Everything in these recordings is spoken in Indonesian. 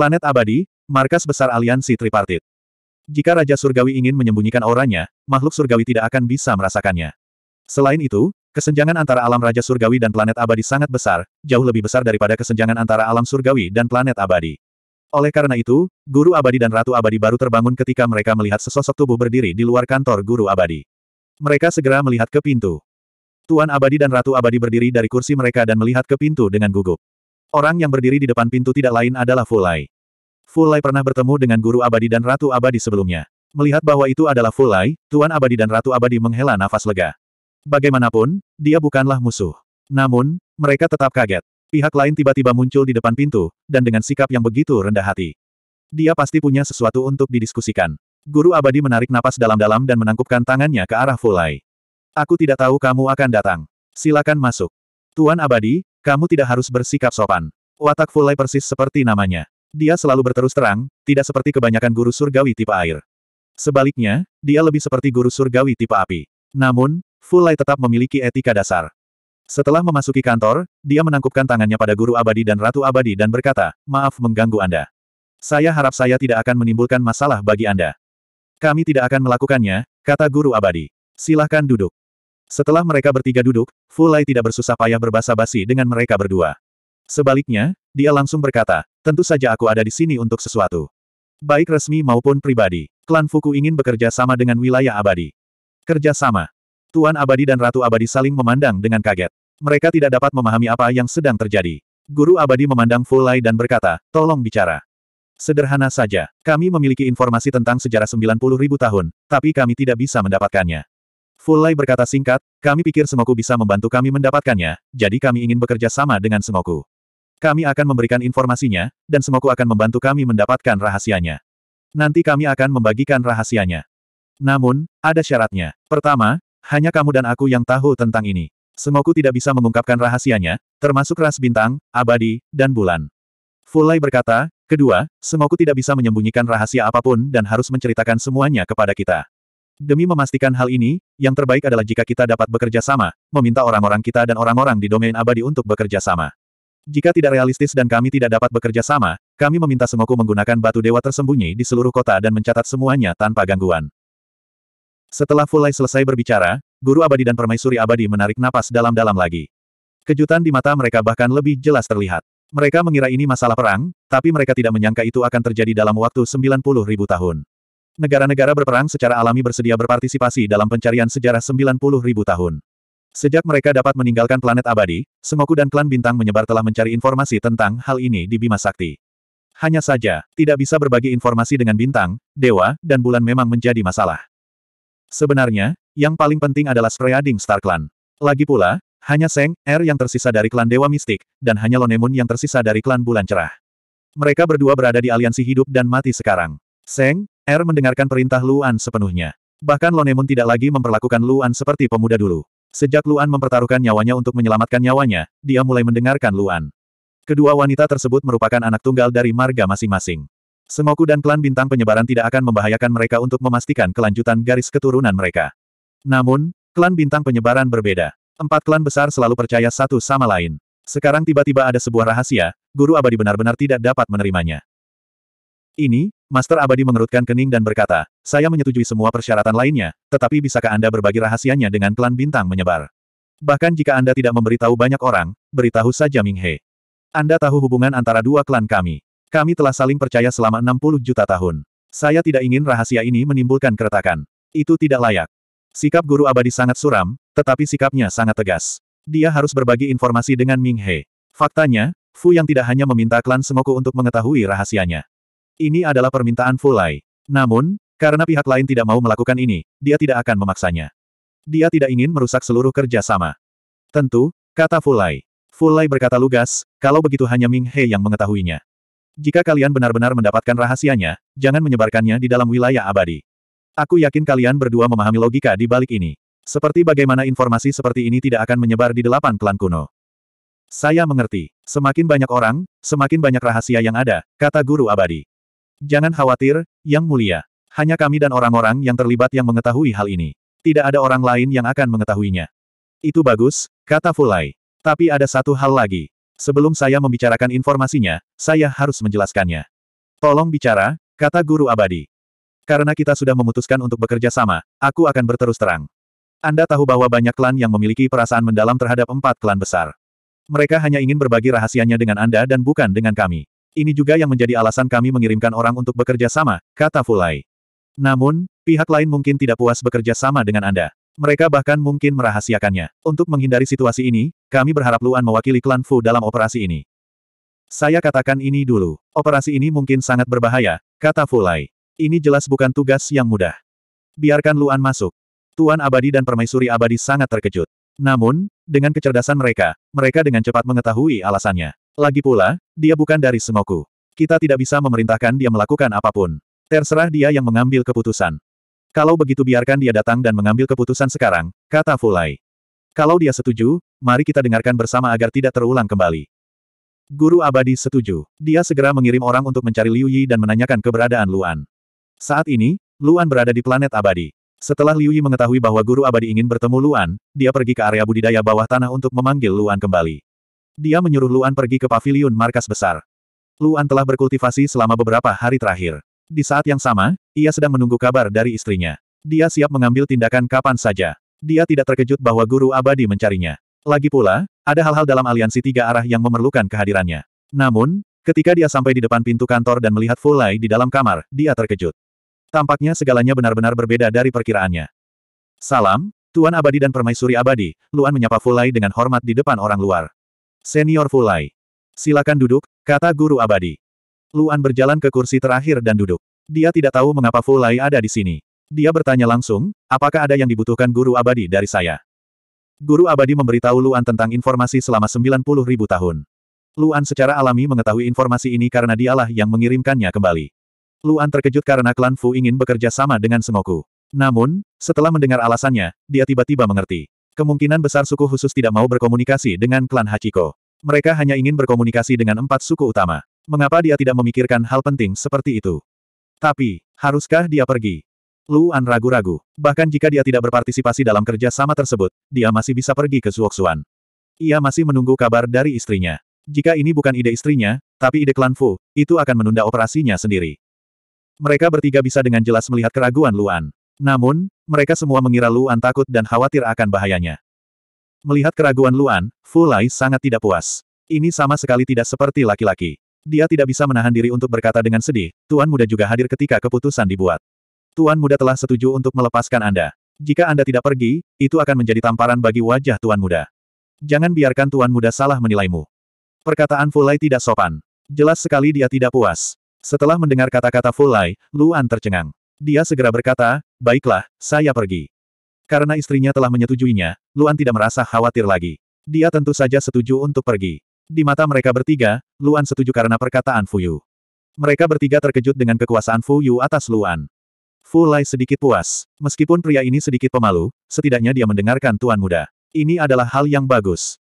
Planet Abadi, markas besar aliansi tripartit. Jika Raja Surgawi ingin menyembunyikan auranya, makhluk surgawi tidak akan bisa merasakannya. Selain itu, kesenjangan antara alam Raja Surgawi dan planet abadi sangat besar, jauh lebih besar daripada kesenjangan antara alam surgawi dan planet abadi. Oleh karena itu, Guru Abadi dan Ratu Abadi baru terbangun ketika mereka melihat sesosok tubuh berdiri di luar kantor Guru Abadi. Mereka segera melihat ke pintu. Tuan Abadi dan Ratu Abadi berdiri dari kursi mereka dan melihat ke pintu dengan gugup. Orang yang berdiri di depan pintu tidak lain adalah Fulai. Fulai pernah bertemu dengan Guru Abadi dan Ratu Abadi sebelumnya. Melihat bahwa itu adalah Fulai, Tuan Abadi dan Ratu Abadi menghela nafas lega. Bagaimanapun, dia bukanlah musuh. Namun, mereka tetap kaget. Pihak lain tiba-tiba muncul di depan pintu, dan dengan sikap yang begitu rendah hati. Dia pasti punya sesuatu untuk didiskusikan. Guru Abadi menarik napas dalam-dalam dan menangkupkan tangannya ke arah Fulai. Aku tidak tahu kamu akan datang. Silakan masuk. Tuan Abadi, kamu tidak harus bersikap sopan. Watak Fulai persis seperti namanya. Dia selalu berterus terang, tidak seperti kebanyakan guru surgawi tipe air. Sebaliknya, dia lebih seperti guru surgawi tipe api. Namun, Fulai tetap memiliki etika dasar. Setelah memasuki kantor, dia menangkupkan tangannya pada guru abadi dan ratu abadi dan berkata, maaf mengganggu Anda. Saya harap saya tidak akan menimbulkan masalah bagi Anda. Kami tidak akan melakukannya, kata guru abadi. Silahkan duduk. Setelah mereka bertiga duduk, Fulai tidak bersusah payah berbahasa basi dengan mereka berdua. Sebaliknya, dia langsung berkata, tentu saja aku ada di sini untuk sesuatu. Baik resmi maupun pribadi, klan Fuku ingin bekerja sama dengan wilayah abadi. Kerjasama. Tuan abadi dan Ratu abadi saling memandang dengan kaget. Mereka tidak dapat memahami apa yang sedang terjadi. Guru abadi memandang Fulai dan berkata, tolong bicara. Sederhana saja, kami memiliki informasi tentang sejarah 90.000 tahun, tapi kami tidak bisa mendapatkannya. Fulai berkata singkat, kami pikir Semoku bisa membantu kami mendapatkannya, jadi kami ingin bekerja sama dengan Semoku. Kami akan memberikan informasinya, dan Semoku akan membantu kami mendapatkan rahasianya. Nanti kami akan membagikan rahasianya. Namun, ada syaratnya. Pertama, hanya kamu dan aku yang tahu tentang ini. Semoku tidak bisa mengungkapkan rahasianya, termasuk ras bintang, abadi, dan bulan. Fulai berkata, kedua, Semoku tidak bisa menyembunyikan rahasia apapun dan harus menceritakan semuanya kepada kita. Demi memastikan hal ini, yang terbaik adalah jika kita dapat bekerja sama, meminta orang-orang kita dan orang-orang di domain abadi untuk bekerja sama. Jika tidak realistis dan kami tidak dapat bekerja sama, kami meminta Sengoku menggunakan batu dewa tersembunyi di seluruh kota dan mencatat semuanya tanpa gangguan. Setelah Fulai selesai berbicara, Guru Abadi dan Permaisuri Abadi menarik napas dalam-dalam lagi. Kejutan di mata mereka bahkan lebih jelas terlihat. Mereka mengira ini masalah perang, tapi mereka tidak menyangka itu akan terjadi dalam waktu 90 ribu tahun negara-negara berperang secara alami bersedia berpartisipasi dalam pencarian sejarah 90 tahun. Sejak mereka dapat meninggalkan planet abadi, Sengoku dan klan bintang menyebar telah mencari informasi tentang hal ini di Bima Sakti. Hanya saja, tidak bisa berbagi informasi dengan bintang, dewa, dan bulan memang menjadi masalah. Sebenarnya, yang paling penting adalah spreading Star Clan. Lagi pula, hanya Seng, Er yang tersisa dari klan Dewa Mistik, dan hanya Lonemun yang tersisa dari klan Bulan Cerah. Mereka berdua berada di aliansi hidup dan mati sekarang. Seng, Er mendengarkan perintah Luan sepenuhnya. Bahkan Lonemun tidak lagi memperlakukan Luan seperti pemuda dulu. Sejak Luan mempertaruhkan nyawanya untuk menyelamatkan nyawanya, dia mulai mendengarkan Luan. Kedua wanita tersebut merupakan anak tunggal dari marga masing-masing. Sengoku dan klan bintang penyebaran tidak akan membahayakan mereka untuk memastikan kelanjutan garis keturunan mereka. Namun, klan bintang penyebaran berbeda. Empat klan besar selalu percaya satu sama lain. Sekarang tiba-tiba ada sebuah rahasia, guru abadi benar-benar tidak dapat menerimanya. Ini, Master Abadi mengerutkan kening dan berkata, saya menyetujui semua persyaratan lainnya, tetapi bisakah Anda berbagi rahasianya dengan klan bintang menyebar? Bahkan jika Anda tidak memberitahu banyak orang, beritahu saja Ming He. Anda tahu hubungan antara dua klan kami. Kami telah saling percaya selama 60 juta tahun. Saya tidak ingin rahasia ini menimbulkan keretakan. Itu tidak layak. Sikap guru abadi sangat suram, tetapi sikapnya sangat tegas. Dia harus berbagi informasi dengan Ming He. Faktanya, Fu yang tidak hanya meminta klan Sengoku untuk mengetahui rahasianya. Ini adalah permintaan Fulai. Namun, karena pihak lain tidak mau melakukan ini, dia tidak akan memaksanya. Dia tidak ingin merusak seluruh kerja sama. Tentu, kata Fulai. Fulai berkata lugas, kalau begitu hanya Ming He yang mengetahuinya. Jika kalian benar-benar mendapatkan rahasianya, jangan menyebarkannya di dalam wilayah abadi. Aku yakin kalian berdua memahami logika di balik ini. Seperti bagaimana informasi seperti ini tidak akan menyebar di delapan klan kuno. Saya mengerti. Semakin banyak orang, semakin banyak rahasia yang ada, kata guru abadi. Jangan khawatir, Yang Mulia. Hanya kami dan orang-orang yang terlibat yang mengetahui hal ini. Tidak ada orang lain yang akan mengetahuinya. Itu bagus, kata Fulai. Tapi ada satu hal lagi. Sebelum saya membicarakan informasinya, saya harus menjelaskannya. Tolong bicara, kata Guru Abadi. Karena kita sudah memutuskan untuk bekerja sama, aku akan berterus terang. Anda tahu bahwa banyak klan yang memiliki perasaan mendalam terhadap empat klan besar. Mereka hanya ingin berbagi rahasianya dengan Anda dan bukan dengan kami. Ini juga yang menjadi alasan kami mengirimkan orang untuk bekerja sama, kata Fulai. Namun, pihak lain mungkin tidak puas bekerja sama dengan Anda. Mereka bahkan mungkin merahasiakannya. Untuk menghindari situasi ini, kami berharap Luan mewakili klan Fu dalam operasi ini. Saya katakan ini dulu. Operasi ini mungkin sangat berbahaya, kata Fulai. Ini jelas bukan tugas yang mudah. Biarkan Luan masuk. Tuan Abadi dan Permaisuri Abadi sangat terkejut. Namun, dengan kecerdasan mereka, mereka dengan cepat mengetahui alasannya. Lagi pula, dia bukan dari Sengoku. Kita tidak bisa memerintahkan dia melakukan apapun. Terserah dia yang mengambil keputusan. Kalau begitu biarkan dia datang dan mengambil keputusan sekarang, kata Fulai. Kalau dia setuju, mari kita dengarkan bersama agar tidak terulang kembali. Guru abadi setuju. Dia segera mengirim orang untuk mencari Liu Yi dan menanyakan keberadaan Luan. Saat ini, Luan berada di planet abadi. Setelah Liu Yi mengetahui bahwa guru abadi ingin bertemu Luan, dia pergi ke area budidaya bawah tanah untuk memanggil Luan kembali. Dia menyuruh Luan pergi ke pavilion markas besar. Luan telah berkultivasi selama beberapa hari terakhir. Di saat yang sama, ia sedang menunggu kabar dari istrinya. Dia siap mengambil tindakan kapan saja. Dia tidak terkejut bahwa guru abadi mencarinya. Lagi pula, ada hal-hal dalam aliansi tiga arah yang memerlukan kehadirannya. Namun, ketika dia sampai di depan pintu kantor dan melihat Fulai di dalam kamar, dia terkejut. Tampaknya segalanya benar-benar berbeda dari perkiraannya. Salam, Tuan Abadi dan Permaisuri Abadi, Luan menyapa Fulai dengan hormat di depan orang luar. Senior Fulai. Silakan duduk, kata guru abadi. Luan berjalan ke kursi terakhir dan duduk. Dia tidak tahu mengapa Fulai ada di sini. Dia bertanya langsung, apakah ada yang dibutuhkan guru abadi dari saya? Guru abadi memberitahu Luan tentang informasi selama 90 ribu tahun. Luan secara alami mengetahui informasi ini karena dialah yang mengirimkannya kembali. Luan terkejut karena klan Fu ingin bekerja sama dengan Sengoku. Namun, setelah mendengar alasannya, dia tiba-tiba mengerti. Kemungkinan besar suku khusus tidak mau berkomunikasi dengan klan Hachiko. Mereka hanya ingin berkomunikasi dengan empat suku utama. Mengapa dia tidak memikirkan hal penting seperti itu? Tapi, haruskah dia pergi? Luan ragu-ragu. Bahkan jika dia tidak berpartisipasi dalam kerja sama tersebut, dia masih bisa pergi ke Zuoksuan. Ia masih menunggu kabar dari istrinya. Jika ini bukan ide istrinya, tapi ide klan Fu, itu akan menunda operasinya sendiri. Mereka bertiga bisa dengan jelas melihat keraguan Luan. Namun, mereka semua mengira Luan takut dan khawatir akan bahayanya. Melihat keraguan Luan, Fu Lai sangat tidak puas. Ini sama sekali tidak seperti laki-laki. Dia tidak bisa menahan diri untuk berkata dengan sedih, Tuan Muda juga hadir ketika keputusan dibuat. Tuan Muda telah setuju untuk melepaskan Anda. Jika Anda tidak pergi, itu akan menjadi tamparan bagi wajah Tuan Muda. Jangan biarkan Tuan Muda salah menilaimu. Perkataan Fulai tidak sopan. Jelas sekali dia tidak puas. Setelah mendengar kata-kata Fulai, Luan tercengang. Dia segera berkata, Baiklah, saya pergi. Karena istrinya telah menyetujuinya, Luan tidak merasa khawatir lagi. Dia tentu saja setuju untuk pergi. Di mata mereka bertiga, Luan setuju karena perkataan Fuyu. Mereka bertiga terkejut dengan kekuasaan Fuyu atas Luan. Fu Lai sedikit puas. Meskipun pria ini sedikit pemalu, setidaknya dia mendengarkan tuan muda. Ini adalah hal yang bagus.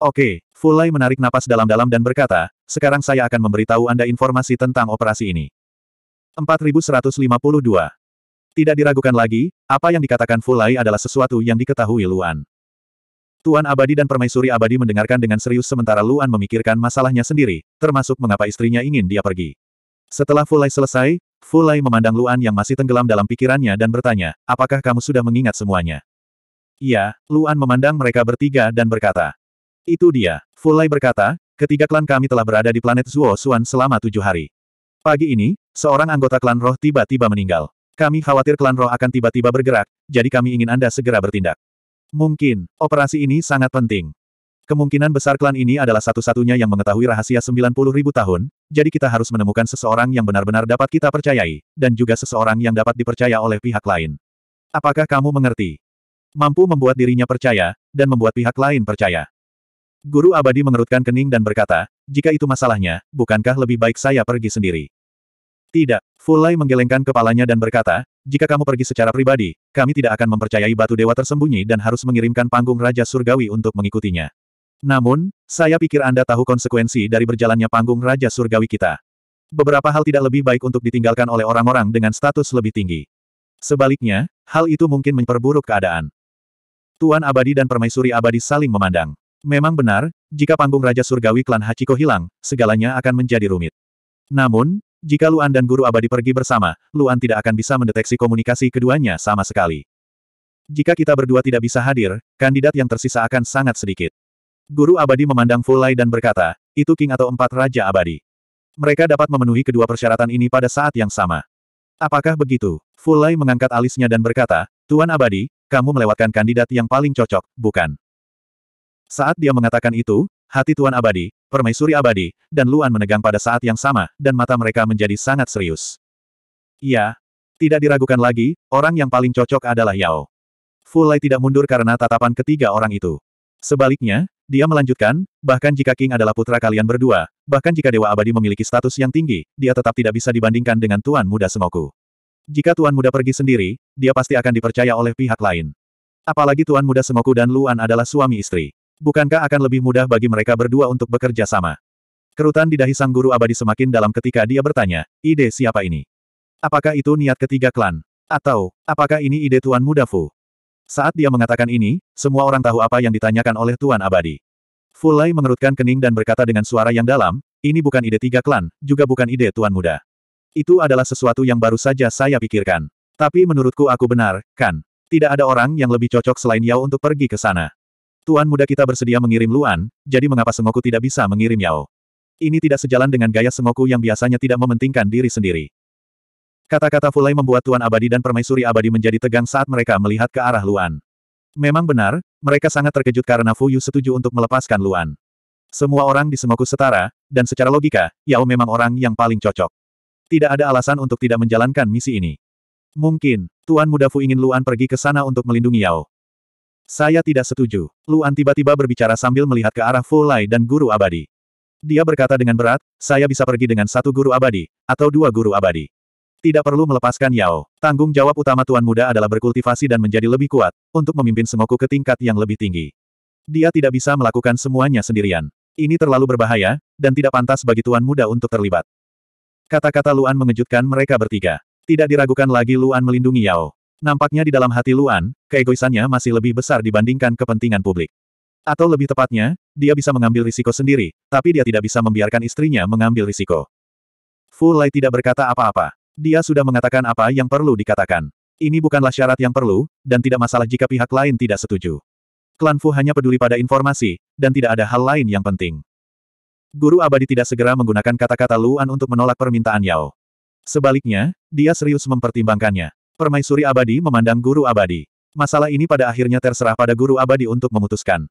Oke, Fu Lai menarik napas dalam-dalam dan berkata, sekarang saya akan memberitahu Anda informasi tentang operasi ini. 4152 tidak diragukan lagi, apa yang dikatakan Fulai adalah sesuatu yang diketahui Luan. Tuan Abadi dan Permaisuri Abadi mendengarkan dengan serius sementara Luan memikirkan masalahnya sendiri, termasuk mengapa istrinya ingin dia pergi. Setelah Fulai selesai, Fulai memandang Luan yang masih tenggelam dalam pikirannya dan bertanya, apakah kamu sudah mengingat semuanya? Iya, Luan memandang mereka bertiga dan berkata. Itu dia, Fulai berkata, ketiga klan kami telah berada di planet Zuo Suan selama tujuh hari. Pagi ini, seorang anggota klan roh tiba-tiba meninggal. Kami khawatir klan roh akan tiba-tiba bergerak, jadi kami ingin Anda segera bertindak. Mungkin, operasi ini sangat penting. Kemungkinan besar klan ini adalah satu-satunya yang mengetahui rahasia 90 ribu tahun, jadi kita harus menemukan seseorang yang benar-benar dapat kita percayai, dan juga seseorang yang dapat dipercaya oleh pihak lain. Apakah kamu mengerti? Mampu membuat dirinya percaya, dan membuat pihak lain percaya. Guru abadi mengerutkan kening dan berkata, jika itu masalahnya, bukankah lebih baik saya pergi sendiri? Tidak. Fulai menggelengkan kepalanya dan berkata, jika kamu pergi secara pribadi, kami tidak akan mempercayai batu dewa tersembunyi dan harus mengirimkan panggung Raja Surgawi untuk mengikutinya. Namun, saya pikir Anda tahu konsekuensi dari berjalannya panggung Raja Surgawi kita. Beberapa hal tidak lebih baik untuk ditinggalkan oleh orang-orang dengan status lebih tinggi. Sebaliknya, hal itu mungkin memperburuk keadaan. Tuan Abadi dan Permaisuri Abadi saling memandang. Memang benar, jika panggung Raja Surgawi klan Hachiko hilang, segalanya akan menjadi rumit. Namun, jika Luan dan Guru Abadi pergi bersama, Luan tidak akan bisa mendeteksi komunikasi keduanya sama sekali. Jika kita berdua tidak bisa hadir, kandidat yang tersisa akan sangat sedikit. Guru Abadi memandang Fulai dan berkata, itu King atau empat Raja Abadi. Mereka dapat memenuhi kedua persyaratan ini pada saat yang sama. Apakah begitu? Fulai mengangkat alisnya dan berkata, Tuan Abadi, kamu melewatkan kandidat yang paling cocok, bukan? Saat dia mengatakan itu, Hati Tuan Abadi, Permaisuri Abadi, dan Luan menegang pada saat yang sama, dan mata mereka menjadi sangat serius. Ya, tidak diragukan lagi, orang yang paling cocok adalah Yao. Fulai tidak mundur karena tatapan ketiga orang itu. Sebaliknya, dia melanjutkan, bahkan jika King adalah putra kalian berdua, bahkan jika Dewa Abadi memiliki status yang tinggi, dia tetap tidak bisa dibandingkan dengan Tuan Muda Semoku. Jika Tuan Muda pergi sendiri, dia pasti akan dipercaya oleh pihak lain. Apalagi Tuan Muda Semoku dan Luan adalah suami istri. Bukankah akan lebih mudah bagi mereka berdua untuk bekerja sama? Kerutan di dahi sang guru abadi semakin dalam ketika dia bertanya, ide siapa ini? Apakah itu niat ketiga klan? Atau, apakah ini ide Tuan Muda Fu? Saat dia mengatakan ini, semua orang tahu apa yang ditanyakan oleh Tuan Abadi. Fu Lai mengerutkan kening dan berkata dengan suara yang dalam, ini bukan ide tiga klan, juga bukan ide Tuan Muda. Itu adalah sesuatu yang baru saja saya pikirkan. Tapi menurutku aku benar, kan? Tidak ada orang yang lebih cocok selain Yao untuk pergi ke sana. Tuan muda kita bersedia mengirim Luan, jadi mengapa Sengoku tidak bisa mengirim Yao? Ini tidak sejalan dengan gaya Sengoku yang biasanya tidak mementingkan diri sendiri. Kata-kata Fulai membuat Tuan Abadi dan Permaisuri Abadi menjadi tegang saat mereka melihat ke arah Luan. Memang benar, mereka sangat terkejut karena Fuyu setuju untuk melepaskan Luan. Semua orang di Sengoku setara, dan secara logika, Yao memang orang yang paling cocok. Tidak ada alasan untuk tidak menjalankan misi ini. Mungkin, Tuan Muda Fu ingin Luan pergi ke sana untuk melindungi Yao. Saya tidak setuju. Luan tiba-tiba berbicara sambil melihat ke arah Fu Lai dan guru abadi. Dia berkata dengan berat, saya bisa pergi dengan satu guru abadi, atau dua guru abadi. Tidak perlu melepaskan Yao. Tanggung jawab utama Tuan Muda adalah berkultivasi dan menjadi lebih kuat, untuk memimpin Sengoku ke tingkat yang lebih tinggi. Dia tidak bisa melakukan semuanya sendirian. Ini terlalu berbahaya, dan tidak pantas bagi Tuan Muda untuk terlibat. Kata-kata Luan mengejutkan mereka bertiga. Tidak diragukan lagi Luan melindungi Yao. Nampaknya di dalam hati Luan, keegoisannya masih lebih besar dibandingkan kepentingan publik. Atau lebih tepatnya, dia bisa mengambil risiko sendiri, tapi dia tidak bisa membiarkan istrinya mengambil risiko. Fu Lai tidak berkata apa-apa. Dia sudah mengatakan apa yang perlu dikatakan. Ini bukanlah syarat yang perlu, dan tidak masalah jika pihak lain tidak setuju. Klan Fu hanya peduli pada informasi, dan tidak ada hal lain yang penting. Guru abadi tidak segera menggunakan kata-kata Luan untuk menolak permintaan Yao. Sebaliknya, dia serius mempertimbangkannya. Permaisuri abadi memandang guru abadi. Masalah ini pada akhirnya terserah pada guru abadi untuk memutuskan.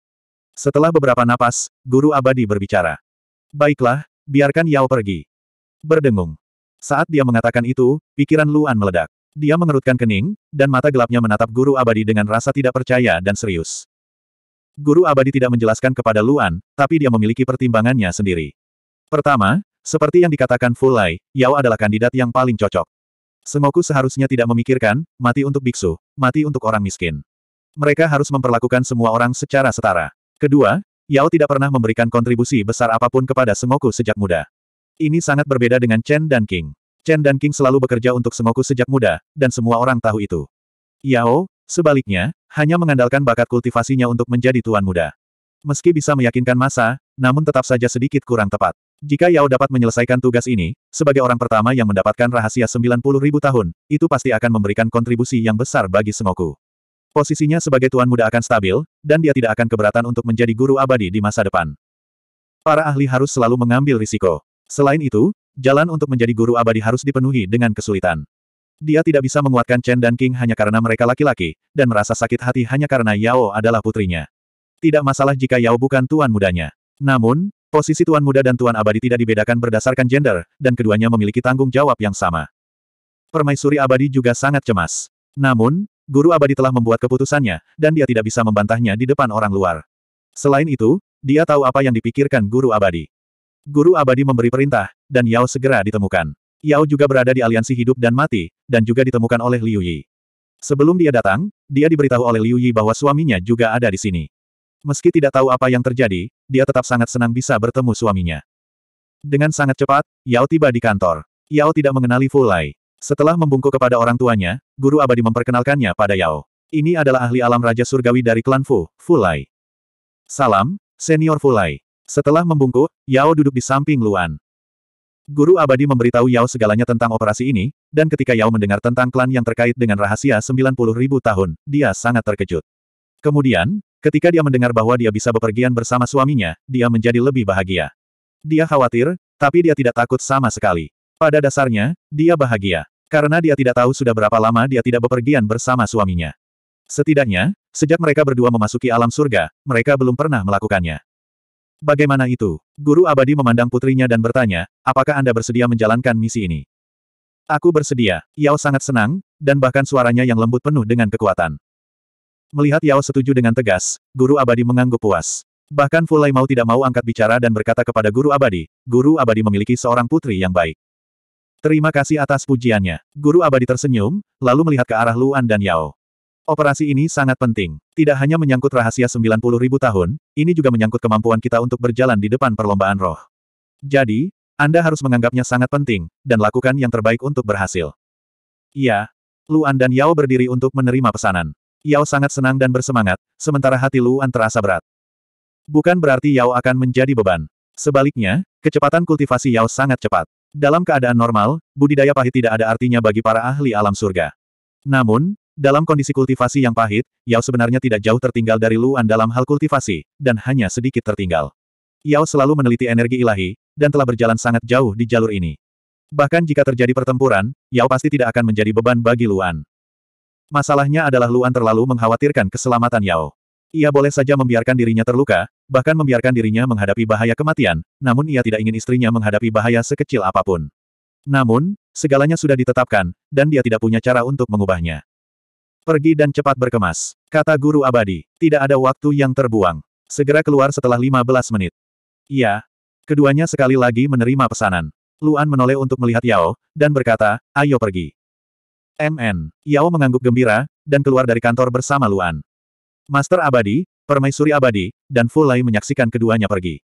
Setelah beberapa napas, guru abadi berbicara. Baiklah, biarkan Yao pergi. Berdengung. Saat dia mengatakan itu, pikiran Luan meledak. Dia mengerutkan kening, dan mata gelapnya menatap guru abadi dengan rasa tidak percaya dan serius. Guru abadi tidak menjelaskan kepada Luan, tapi dia memiliki pertimbangannya sendiri. Pertama, seperti yang dikatakan Fulai, Yao adalah kandidat yang paling cocok. Sengoku seharusnya tidak memikirkan, mati untuk biksu, mati untuk orang miskin. Mereka harus memperlakukan semua orang secara setara. Kedua, Yao tidak pernah memberikan kontribusi besar apapun kepada Sengoku sejak muda. Ini sangat berbeda dengan Chen dan King. Chen dan King selalu bekerja untuk Sengoku sejak muda, dan semua orang tahu itu. Yao, sebaliknya, hanya mengandalkan bakat kultivasinya untuk menjadi tuan muda. Meski bisa meyakinkan masa, namun tetap saja sedikit kurang tepat. Jika Yao dapat menyelesaikan tugas ini, sebagai orang pertama yang mendapatkan rahasia 90 tahun, itu pasti akan memberikan kontribusi yang besar bagi semoku. Posisinya sebagai tuan muda akan stabil, dan dia tidak akan keberatan untuk menjadi guru abadi di masa depan. Para ahli harus selalu mengambil risiko. Selain itu, jalan untuk menjadi guru abadi harus dipenuhi dengan kesulitan. Dia tidak bisa menguatkan Chen dan King hanya karena mereka laki-laki, dan merasa sakit hati hanya karena Yao adalah putrinya. Tidak masalah jika Yao bukan tuan mudanya. Namun, Posisi Tuan Muda dan Tuan Abadi tidak dibedakan berdasarkan gender, dan keduanya memiliki tanggung jawab yang sama. Permaisuri Abadi juga sangat cemas. Namun, Guru Abadi telah membuat keputusannya, dan dia tidak bisa membantahnya di depan orang luar. Selain itu, dia tahu apa yang dipikirkan Guru Abadi. Guru Abadi memberi perintah, dan Yao segera ditemukan. Yao juga berada di aliansi hidup dan mati, dan juga ditemukan oleh Liu Yi. Sebelum dia datang, dia diberitahu oleh Liu Yi bahwa suaminya juga ada di sini. Meski tidak tahu apa yang terjadi, dia tetap sangat senang bisa bertemu suaminya. Dengan sangat cepat, Yao tiba di kantor. Yao tidak mengenali Fu Lai. Setelah membungkuk kepada orang tuanya, guru abadi memperkenalkannya pada Yao. Ini adalah ahli alam Raja Surgawi dari klan Fu, Fu Lai. Salam, senior Fu Lai. Setelah membungkuk, Yao duduk di samping Luan. Guru abadi memberitahu Yao segalanya tentang operasi ini, dan ketika Yao mendengar tentang klan yang terkait dengan rahasia 90.000 tahun, dia sangat terkejut. Kemudian, Ketika dia mendengar bahwa dia bisa bepergian bersama suaminya, dia menjadi lebih bahagia. Dia khawatir, tapi dia tidak takut sama sekali. Pada dasarnya, dia bahagia. Karena dia tidak tahu sudah berapa lama dia tidak bepergian bersama suaminya. Setidaknya, sejak mereka berdua memasuki alam surga, mereka belum pernah melakukannya. Bagaimana itu? Guru abadi memandang putrinya dan bertanya, apakah Anda bersedia menjalankan misi ini? Aku bersedia. Yao sangat senang, dan bahkan suaranya yang lembut penuh dengan kekuatan. Melihat Yao setuju dengan tegas, Guru Abadi mengangguk puas. Bahkan Fulai mau tidak mau angkat bicara dan berkata kepada Guru Abadi, Guru Abadi memiliki seorang putri yang baik. Terima kasih atas pujiannya. Guru Abadi tersenyum, lalu melihat ke arah Luan dan Yao. Operasi ini sangat penting. Tidak hanya menyangkut rahasia 90 ribu tahun, ini juga menyangkut kemampuan kita untuk berjalan di depan perlombaan roh. Jadi, Anda harus menganggapnya sangat penting, dan lakukan yang terbaik untuk berhasil. Iya. Luan dan Yao berdiri untuk menerima pesanan. Yao sangat senang dan bersemangat, sementara hati Luan terasa berat. Bukan berarti Yao akan menjadi beban. Sebaliknya, kecepatan kultivasi Yao sangat cepat. Dalam keadaan normal, budidaya pahit tidak ada artinya bagi para ahli alam surga. Namun, dalam kondisi kultivasi yang pahit, Yao sebenarnya tidak jauh tertinggal dari Luan dalam hal kultivasi, dan hanya sedikit tertinggal. Yao selalu meneliti energi ilahi, dan telah berjalan sangat jauh di jalur ini. Bahkan jika terjadi pertempuran, Yao pasti tidak akan menjadi beban bagi Luan. Masalahnya adalah Luan terlalu mengkhawatirkan keselamatan Yao. Ia boleh saja membiarkan dirinya terluka, bahkan membiarkan dirinya menghadapi bahaya kematian, namun ia tidak ingin istrinya menghadapi bahaya sekecil apapun. Namun, segalanya sudah ditetapkan, dan dia tidak punya cara untuk mengubahnya. Pergi dan cepat berkemas, kata guru abadi. Tidak ada waktu yang terbuang. Segera keluar setelah 15 menit. Iya. Keduanya sekali lagi menerima pesanan. Luan menoleh untuk melihat Yao, dan berkata, ayo pergi. MN. Yao mengangguk gembira, dan keluar dari kantor bersama Luan. Master Abadi, Permaisuri Abadi, dan Fulai menyaksikan keduanya pergi.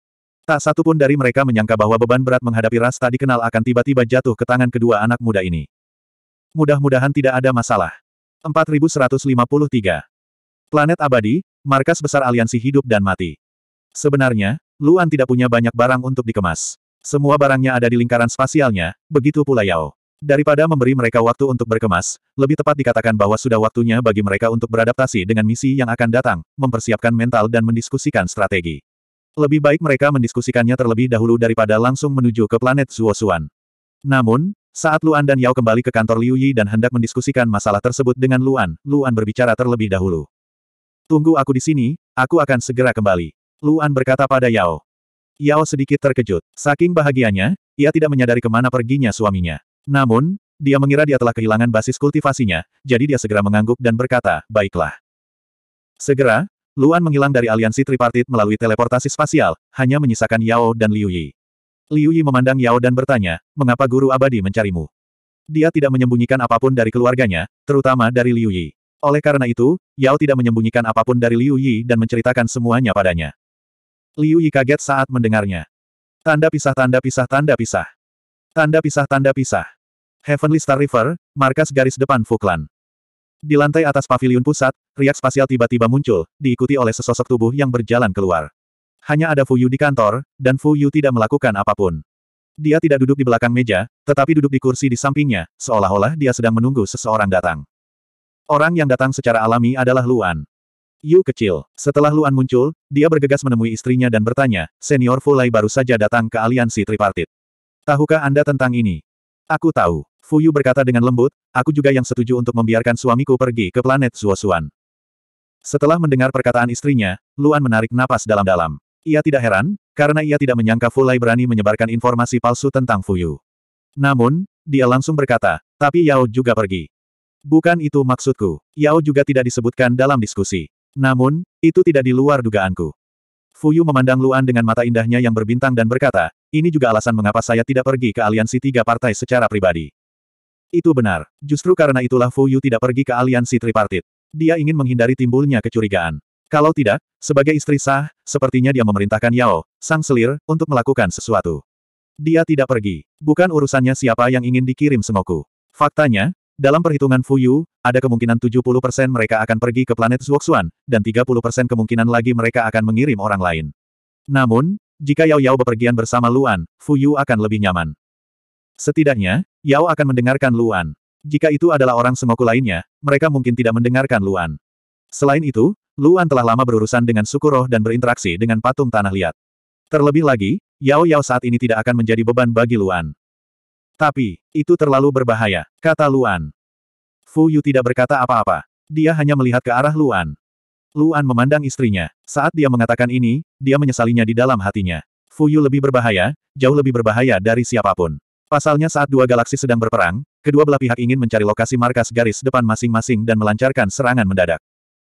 Tak satu pun dari mereka menyangka bahwa beban berat menghadapi ras tak dikenal akan tiba-tiba jatuh ke tangan kedua anak muda ini. Mudah-mudahan tidak ada masalah. 4153. Planet Abadi, markas besar aliansi hidup dan mati. Sebenarnya, Luan tidak punya banyak barang untuk dikemas. Semua barangnya ada di lingkaran spasialnya, begitu pula Yao. Daripada memberi mereka waktu untuk berkemas, lebih tepat dikatakan bahwa sudah waktunya bagi mereka untuk beradaptasi dengan misi yang akan datang, mempersiapkan mental dan mendiskusikan strategi. Lebih baik mereka mendiskusikannya terlebih dahulu daripada langsung menuju ke planet Zuosuan. Namun, saat Luan dan Yao kembali ke kantor Liu Yi dan hendak mendiskusikan masalah tersebut dengan Luan, Luan berbicara terlebih dahulu. Tunggu aku di sini, aku akan segera kembali. Luan berkata pada Yao. Yao sedikit terkejut. Saking bahagianya, ia tidak menyadari kemana perginya suaminya. Namun, dia mengira dia telah kehilangan basis kultivasinya, jadi dia segera mengangguk dan berkata, baiklah. Segera, Luan menghilang dari aliansi tripartit melalui teleportasi spasial, hanya menyisakan Yao dan Liu Yi. Liu Yi memandang Yao dan bertanya, mengapa guru abadi mencarimu? Dia tidak menyembunyikan apapun dari keluarganya, terutama dari Liu Yi. Oleh karena itu, Yao tidak menyembunyikan apapun dari Liu Yi dan menceritakan semuanya padanya. Liu Yi kaget saat mendengarnya. Tanda pisah tanda pisah tanda pisah. Tanda pisah tanda pisah. Heavenly Star River, markas garis depan Fuklan. Di lantai atas pavilion pusat, riak spasial tiba-tiba muncul, diikuti oleh sesosok tubuh yang berjalan keluar. Hanya ada Fu Yu di kantor, dan Fu Yu tidak melakukan apapun. Dia tidak duduk di belakang meja, tetapi duduk di kursi di sampingnya, seolah-olah dia sedang menunggu seseorang datang. Orang yang datang secara alami adalah Luan. Yu kecil. Setelah Luan muncul, dia bergegas menemui istrinya dan bertanya, Senior Fulai baru saja datang ke aliansi tripartit. Tahukah Anda tentang ini? Aku tahu. Fuyu berkata dengan lembut, aku juga yang setuju untuk membiarkan suamiku pergi ke planet Zuosuan. Setelah mendengar perkataan istrinya, Luan menarik napas dalam-dalam. Ia tidak heran, karena ia tidak menyangka Fulai berani menyebarkan informasi palsu tentang Fuyu. Namun, dia langsung berkata, tapi Yao juga pergi. Bukan itu maksudku, Yao juga tidak disebutkan dalam diskusi. Namun, itu tidak di luar dugaanku. Fuyu memandang Luan dengan mata indahnya yang berbintang dan berkata, ini juga alasan mengapa saya tidak pergi ke aliansi tiga partai secara pribadi. Itu benar. Justru karena itulah Fu Yu tidak pergi ke aliansi tripartit. Dia ingin menghindari timbulnya kecurigaan. Kalau tidak, sebagai istri sah, sepertinya dia memerintahkan Yao, sang selir, untuk melakukan sesuatu. Dia tidak pergi. Bukan urusannya siapa yang ingin dikirim semoku. Faktanya, dalam perhitungan Fu Yu, ada kemungkinan 70% mereka akan pergi ke planet Zuoxuan, dan 30% kemungkinan lagi mereka akan mengirim orang lain. Namun, jika Yao Yao bepergian bersama Luan, Fu Yu akan lebih nyaman. Setidaknya, Yao akan mendengarkan Luan. Jika itu adalah orang sengoku lainnya, mereka mungkin tidak mendengarkan Luan. Selain itu, Luan telah lama berurusan dengan suku roh dan berinteraksi dengan patung tanah liat. Terlebih lagi, Yao Yao saat ini tidak akan menjadi beban bagi Luan. Tapi, itu terlalu berbahaya, kata Luan. Fu Yu tidak berkata apa-apa. Dia hanya melihat ke arah Luan. Luan memandang istrinya. Saat dia mengatakan ini, dia menyesalinya di dalam hatinya. Fu Yu lebih berbahaya, jauh lebih berbahaya dari siapapun. Pasalnya saat dua galaksi sedang berperang, kedua belah pihak ingin mencari lokasi markas garis depan masing-masing dan melancarkan serangan mendadak.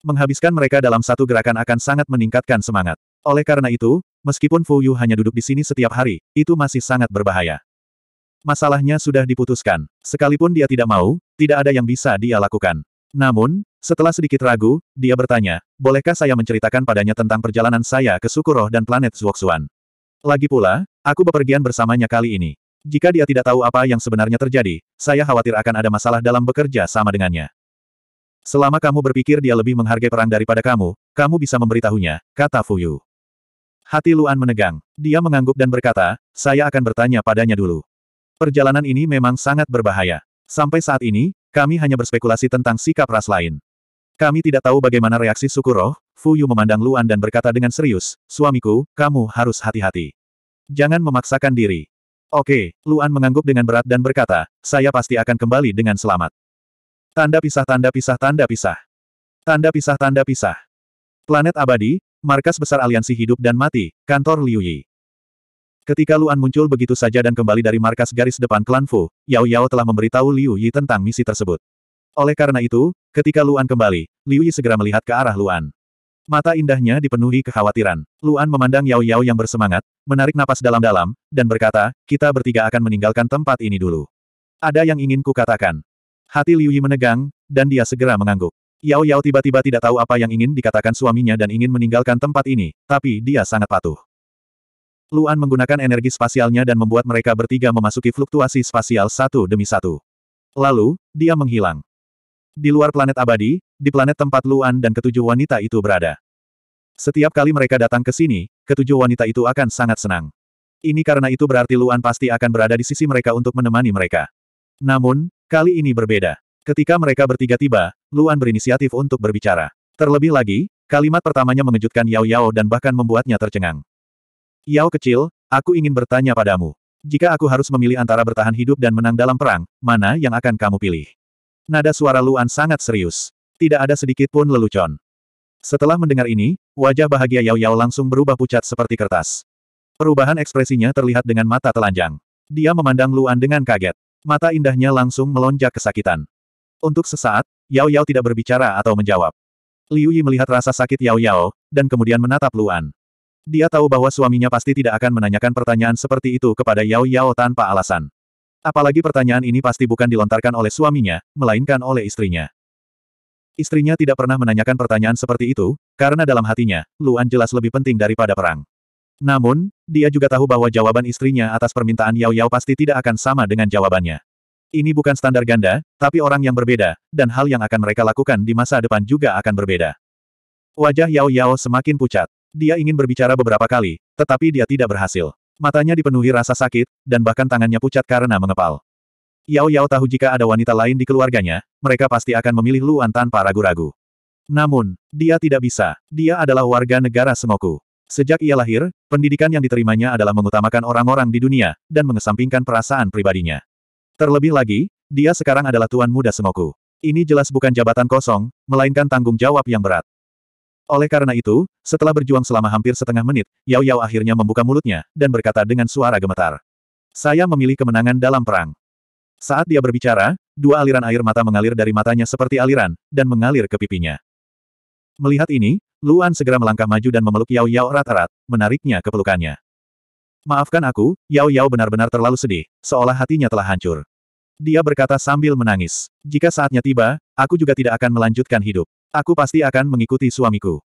Menghabiskan mereka dalam satu gerakan akan sangat meningkatkan semangat. Oleh karena itu, meskipun Fu Yu hanya duduk di sini setiap hari, itu masih sangat berbahaya. Masalahnya sudah diputuskan. Sekalipun dia tidak mau, tidak ada yang bisa dia lakukan. Namun, setelah sedikit ragu, dia bertanya, bolehkah saya menceritakan padanya tentang perjalanan saya ke Sukuro dan planet Zuoxuan? Lagi pula, aku bepergian bersamanya kali ini. Jika dia tidak tahu apa yang sebenarnya terjadi, saya khawatir akan ada masalah dalam bekerja sama dengannya. Selama kamu berpikir dia lebih menghargai perang daripada kamu, kamu bisa memberitahunya, kata Fuyu. Hati Luan menegang. Dia mengangguk dan berkata, saya akan bertanya padanya dulu. Perjalanan ini memang sangat berbahaya. Sampai saat ini, kami hanya berspekulasi tentang sikap ras lain. Kami tidak tahu bagaimana reaksi Sukuro, Yu memandang Luan dan berkata dengan serius, Suamiku, kamu harus hati-hati. Jangan memaksakan diri. Oke, Luan mengangguk dengan berat dan berkata, saya pasti akan kembali dengan selamat. Tanda pisah tanda pisah tanda pisah. Tanda pisah tanda pisah. Planet abadi, markas besar aliansi hidup dan mati, kantor Liu Yi. Ketika Luan muncul begitu saja dan kembali dari markas garis depan klan Fu, Yao Yao telah memberitahu Liu Yi tentang misi tersebut. Oleh karena itu, ketika Luan kembali, Liu Yi segera melihat ke arah Luan. Mata indahnya dipenuhi kekhawatiran. Luan memandang Yao Yao yang bersemangat, menarik napas dalam-dalam, dan berkata, kita bertiga akan meninggalkan tempat ini dulu. Ada yang ingin ku katakan." Hati Liu Yi menegang, dan dia segera mengangguk. Yao Yao tiba-tiba tidak tahu apa yang ingin dikatakan suaminya dan ingin meninggalkan tempat ini, tapi dia sangat patuh. Luan menggunakan energi spasialnya dan membuat mereka bertiga memasuki fluktuasi spasial satu demi satu. Lalu, dia menghilang. Di luar planet abadi, di planet tempat Luan dan ketujuh wanita itu berada. Setiap kali mereka datang ke sini, ketujuh wanita itu akan sangat senang. Ini karena itu berarti Luan pasti akan berada di sisi mereka untuk menemani mereka. Namun, kali ini berbeda. Ketika mereka bertiga tiba, Luan berinisiatif untuk berbicara. Terlebih lagi, kalimat pertamanya mengejutkan Yao Yao dan bahkan membuatnya tercengang. Yao kecil, aku ingin bertanya padamu. Jika aku harus memilih antara bertahan hidup dan menang dalam perang, mana yang akan kamu pilih? Nada suara Luan sangat serius. Tidak ada sedikit pun lelucon. Setelah mendengar ini, wajah bahagia Yao Yao langsung berubah pucat seperti kertas. Perubahan ekspresinya terlihat dengan mata telanjang. Dia memandang Luan dengan kaget. Mata indahnya langsung melonjak kesakitan. Untuk sesaat, Yao Yao tidak berbicara atau menjawab. Liu Yi melihat rasa sakit Yao Yao, dan kemudian menatap Luan. Dia tahu bahwa suaminya pasti tidak akan menanyakan pertanyaan seperti itu kepada Yao Yao tanpa alasan. Apalagi pertanyaan ini pasti bukan dilontarkan oleh suaminya, melainkan oleh istrinya. Istrinya tidak pernah menanyakan pertanyaan seperti itu, karena dalam hatinya, Luan jelas lebih penting daripada perang. Namun, dia juga tahu bahwa jawaban istrinya atas permintaan Yao Yao pasti tidak akan sama dengan jawabannya. Ini bukan standar ganda, tapi orang yang berbeda, dan hal yang akan mereka lakukan di masa depan juga akan berbeda. Wajah Yao Yao semakin pucat. Dia ingin berbicara beberapa kali, tetapi dia tidak berhasil. Matanya dipenuhi rasa sakit, dan bahkan tangannya pucat karena mengepal. Yao Yao tahu jika ada wanita lain di keluarganya, mereka pasti akan memilih Luan tanpa ragu-ragu. Namun, dia tidak bisa. Dia adalah warga negara Semoku. Sejak ia lahir, pendidikan yang diterimanya adalah mengutamakan orang-orang di dunia, dan mengesampingkan perasaan pribadinya. Terlebih lagi, dia sekarang adalah tuan muda Semoku. Ini jelas bukan jabatan kosong, melainkan tanggung jawab yang berat. Oleh karena itu, setelah berjuang selama hampir setengah menit, Yao Yao akhirnya membuka mulutnya, dan berkata dengan suara gemetar. Saya memilih kemenangan dalam perang. Saat dia berbicara, dua aliran air mata mengalir dari matanya seperti aliran, dan mengalir ke pipinya. Melihat ini, Luan segera melangkah maju dan memeluk Yao Yao erat-erat, menariknya ke pelukannya. Maafkan aku, Yao Yao benar-benar terlalu sedih, seolah hatinya telah hancur. Dia berkata sambil menangis, jika saatnya tiba, aku juga tidak akan melanjutkan hidup. Aku pasti akan mengikuti suamiku.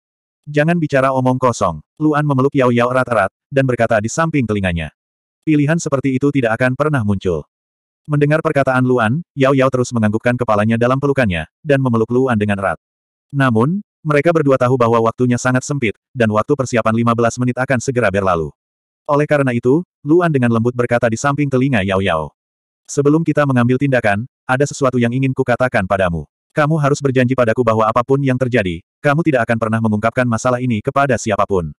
Jangan bicara omong kosong. Luan memeluk Yao Yao erat-erat, dan berkata di samping telinganya. Pilihan seperti itu tidak akan pernah muncul. Mendengar perkataan Luan, Yao Yao terus menganggukkan kepalanya dalam pelukannya, dan memeluk Luan dengan erat. Namun, mereka berdua tahu bahwa waktunya sangat sempit, dan waktu persiapan 15 menit akan segera berlalu. Oleh karena itu, Luan dengan lembut berkata di samping telinga Yao Yao. Sebelum kita mengambil tindakan, ada sesuatu yang ingin kukatakan padamu. Kamu harus berjanji padaku bahwa apapun yang terjadi, kamu tidak akan pernah mengungkapkan masalah ini kepada siapapun.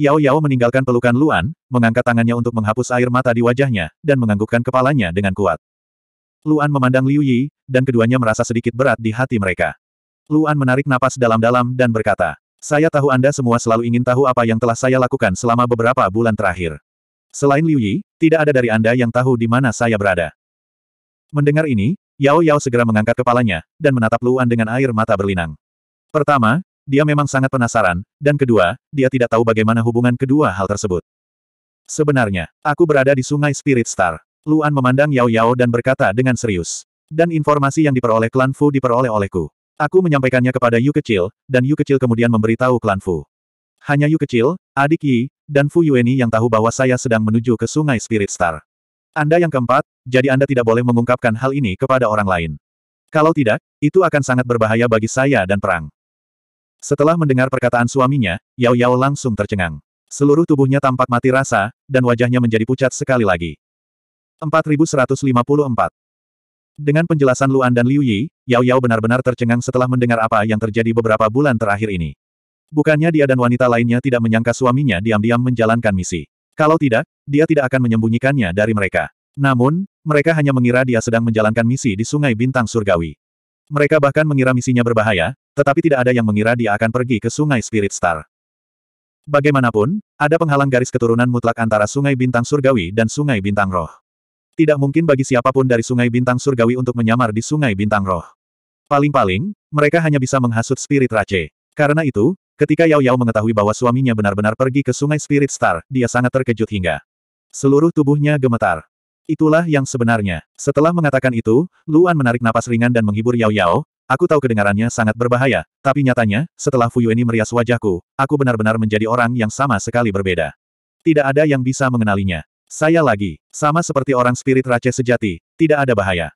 Yao Yao meninggalkan pelukan Luan, mengangkat tangannya untuk menghapus air mata di wajahnya, dan menganggukkan kepalanya dengan kuat. Luan memandang Liu Yi, dan keduanya merasa sedikit berat di hati mereka. Luan menarik napas dalam-dalam dan berkata, Saya tahu Anda semua selalu ingin tahu apa yang telah saya lakukan selama beberapa bulan terakhir. Selain Liu Yi, tidak ada dari Anda yang tahu di mana saya berada. Mendengar ini, Yao Yao segera mengangkat kepalanya, dan menatap Luan dengan air mata berlinang. Pertama, dia memang sangat penasaran, dan kedua, dia tidak tahu bagaimana hubungan kedua hal tersebut. Sebenarnya, aku berada di sungai Spirit Star. Luan memandang Yao Yao dan berkata dengan serius. Dan informasi yang diperoleh klan Fu diperoleh olehku. Aku menyampaikannya kepada Yu Kecil, dan Yu Kecil kemudian memberitahu klan Fu. Hanya Yu Kecil, adik Yi, dan Fu Yueni yang tahu bahwa saya sedang menuju ke sungai Spirit Star. Anda yang keempat, jadi Anda tidak boleh mengungkapkan hal ini kepada orang lain. Kalau tidak, itu akan sangat berbahaya bagi saya dan perang. Setelah mendengar perkataan suaminya, Yao Yao langsung tercengang. Seluruh tubuhnya tampak mati rasa, dan wajahnya menjadi pucat sekali lagi. 4154 Dengan penjelasan Luan dan Liu Yi, Yao Yao benar-benar tercengang setelah mendengar apa yang terjadi beberapa bulan terakhir ini. Bukannya dia dan wanita lainnya tidak menyangka suaminya diam-diam menjalankan misi. Kalau tidak, dia tidak akan menyembunyikannya dari mereka. Namun, mereka hanya mengira dia sedang menjalankan misi di Sungai Bintang Surgawi. Mereka bahkan mengira misinya berbahaya, tetapi tidak ada yang mengira dia akan pergi ke Sungai Spirit Star. Bagaimanapun, ada penghalang garis keturunan mutlak antara Sungai Bintang Surgawi dan Sungai Bintang Roh. Tidak mungkin bagi siapapun dari Sungai Bintang Surgawi untuk menyamar di Sungai Bintang Roh. Paling-paling, mereka hanya bisa menghasut Spirit Rache. Karena itu, ketika Yao Yao mengetahui bahwa suaminya benar-benar pergi ke Sungai Spirit Star, dia sangat terkejut hingga Seluruh tubuhnya gemetar. Itulah yang sebenarnya. Setelah mengatakan itu, Luan menarik napas ringan dan menghibur Yao Yao, aku tahu kedengarannya sangat berbahaya, tapi nyatanya, setelah ini merias wajahku, aku benar-benar menjadi orang yang sama sekali berbeda. Tidak ada yang bisa mengenalinya. Saya lagi, sama seperti orang spirit raja sejati, tidak ada bahaya.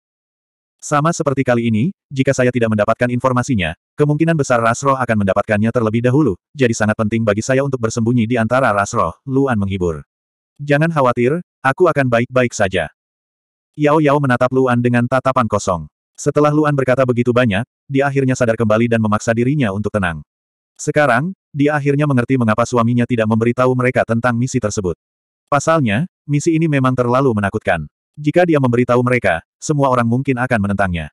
Sama seperti kali ini, jika saya tidak mendapatkan informasinya, kemungkinan besar Rasroh akan mendapatkannya terlebih dahulu, jadi sangat penting bagi saya untuk bersembunyi di antara Rasroh, Luan menghibur. Jangan khawatir, aku akan baik-baik saja. Yao Yao menatap Luan dengan tatapan kosong. Setelah Luan berkata begitu banyak, dia akhirnya sadar kembali dan memaksa dirinya untuk tenang. Sekarang, dia akhirnya mengerti mengapa suaminya tidak memberitahu mereka tentang misi tersebut. Pasalnya, misi ini memang terlalu menakutkan. Jika dia memberitahu mereka, semua orang mungkin akan menentangnya.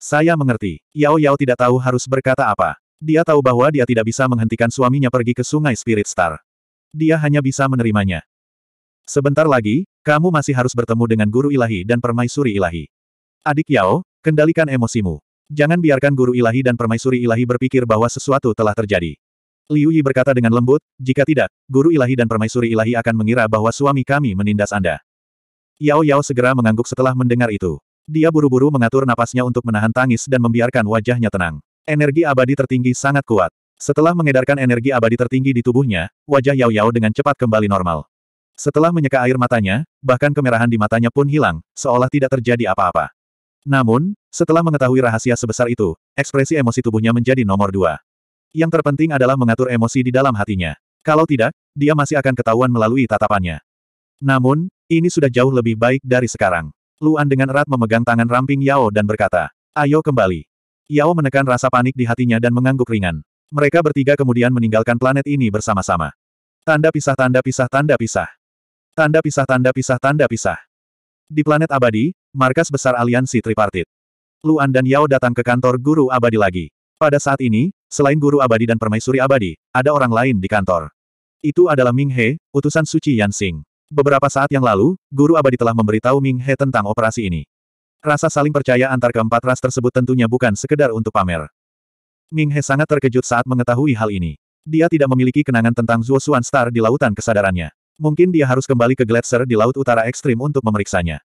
Saya mengerti. Yao Yao tidak tahu harus berkata apa. Dia tahu bahwa dia tidak bisa menghentikan suaminya pergi ke sungai Spirit Star. Dia hanya bisa menerimanya. Sebentar lagi, kamu masih harus bertemu dengan guru ilahi dan permaisuri ilahi. Adik Yao, kendalikan emosimu. Jangan biarkan guru ilahi dan permaisuri ilahi berpikir bahwa sesuatu telah terjadi. Liu Yi berkata dengan lembut, jika tidak, guru ilahi dan permaisuri ilahi akan mengira bahwa suami kami menindas Anda. Yao Yao segera mengangguk setelah mendengar itu. Dia buru-buru mengatur napasnya untuk menahan tangis dan membiarkan wajahnya tenang. Energi abadi tertinggi sangat kuat. Setelah mengedarkan energi abadi tertinggi di tubuhnya, wajah Yao Yao dengan cepat kembali normal. Setelah menyeka air matanya, bahkan kemerahan di matanya pun hilang, seolah tidak terjadi apa-apa. Namun, setelah mengetahui rahasia sebesar itu, ekspresi emosi tubuhnya menjadi nomor dua. Yang terpenting adalah mengatur emosi di dalam hatinya. Kalau tidak, dia masih akan ketahuan melalui tatapannya. Namun, ini sudah jauh lebih baik dari sekarang. Luan dengan erat memegang tangan ramping Yao dan berkata, Ayo kembali. Yao menekan rasa panik di hatinya dan mengangguk ringan. Mereka bertiga kemudian meninggalkan planet ini bersama-sama. Tanda pisah tanda pisah tanda pisah. Tanda pisah tanda pisah tanda pisah. Di planet abadi, markas besar aliansi tripartit. Luan dan Yao datang ke kantor guru abadi lagi. Pada saat ini, selain guru abadi dan permaisuri abadi, ada orang lain di kantor. Itu adalah Ming He, utusan suci Yan Xing. Beberapa saat yang lalu, guru abadi telah memberitahu Ming He tentang operasi ini. Rasa saling percaya antar keempat ras tersebut tentunya bukan sekedar untuk pamer. Ming He sangat terkejut saat mengetahui hal ini. Dia tidak memiliki kenangan tentang Zuo Xuan Star di lautan kesadarannya. Mungkin dia harus kembali ke Gletser di Laut Utara Ekstrim untuk memeriksanya.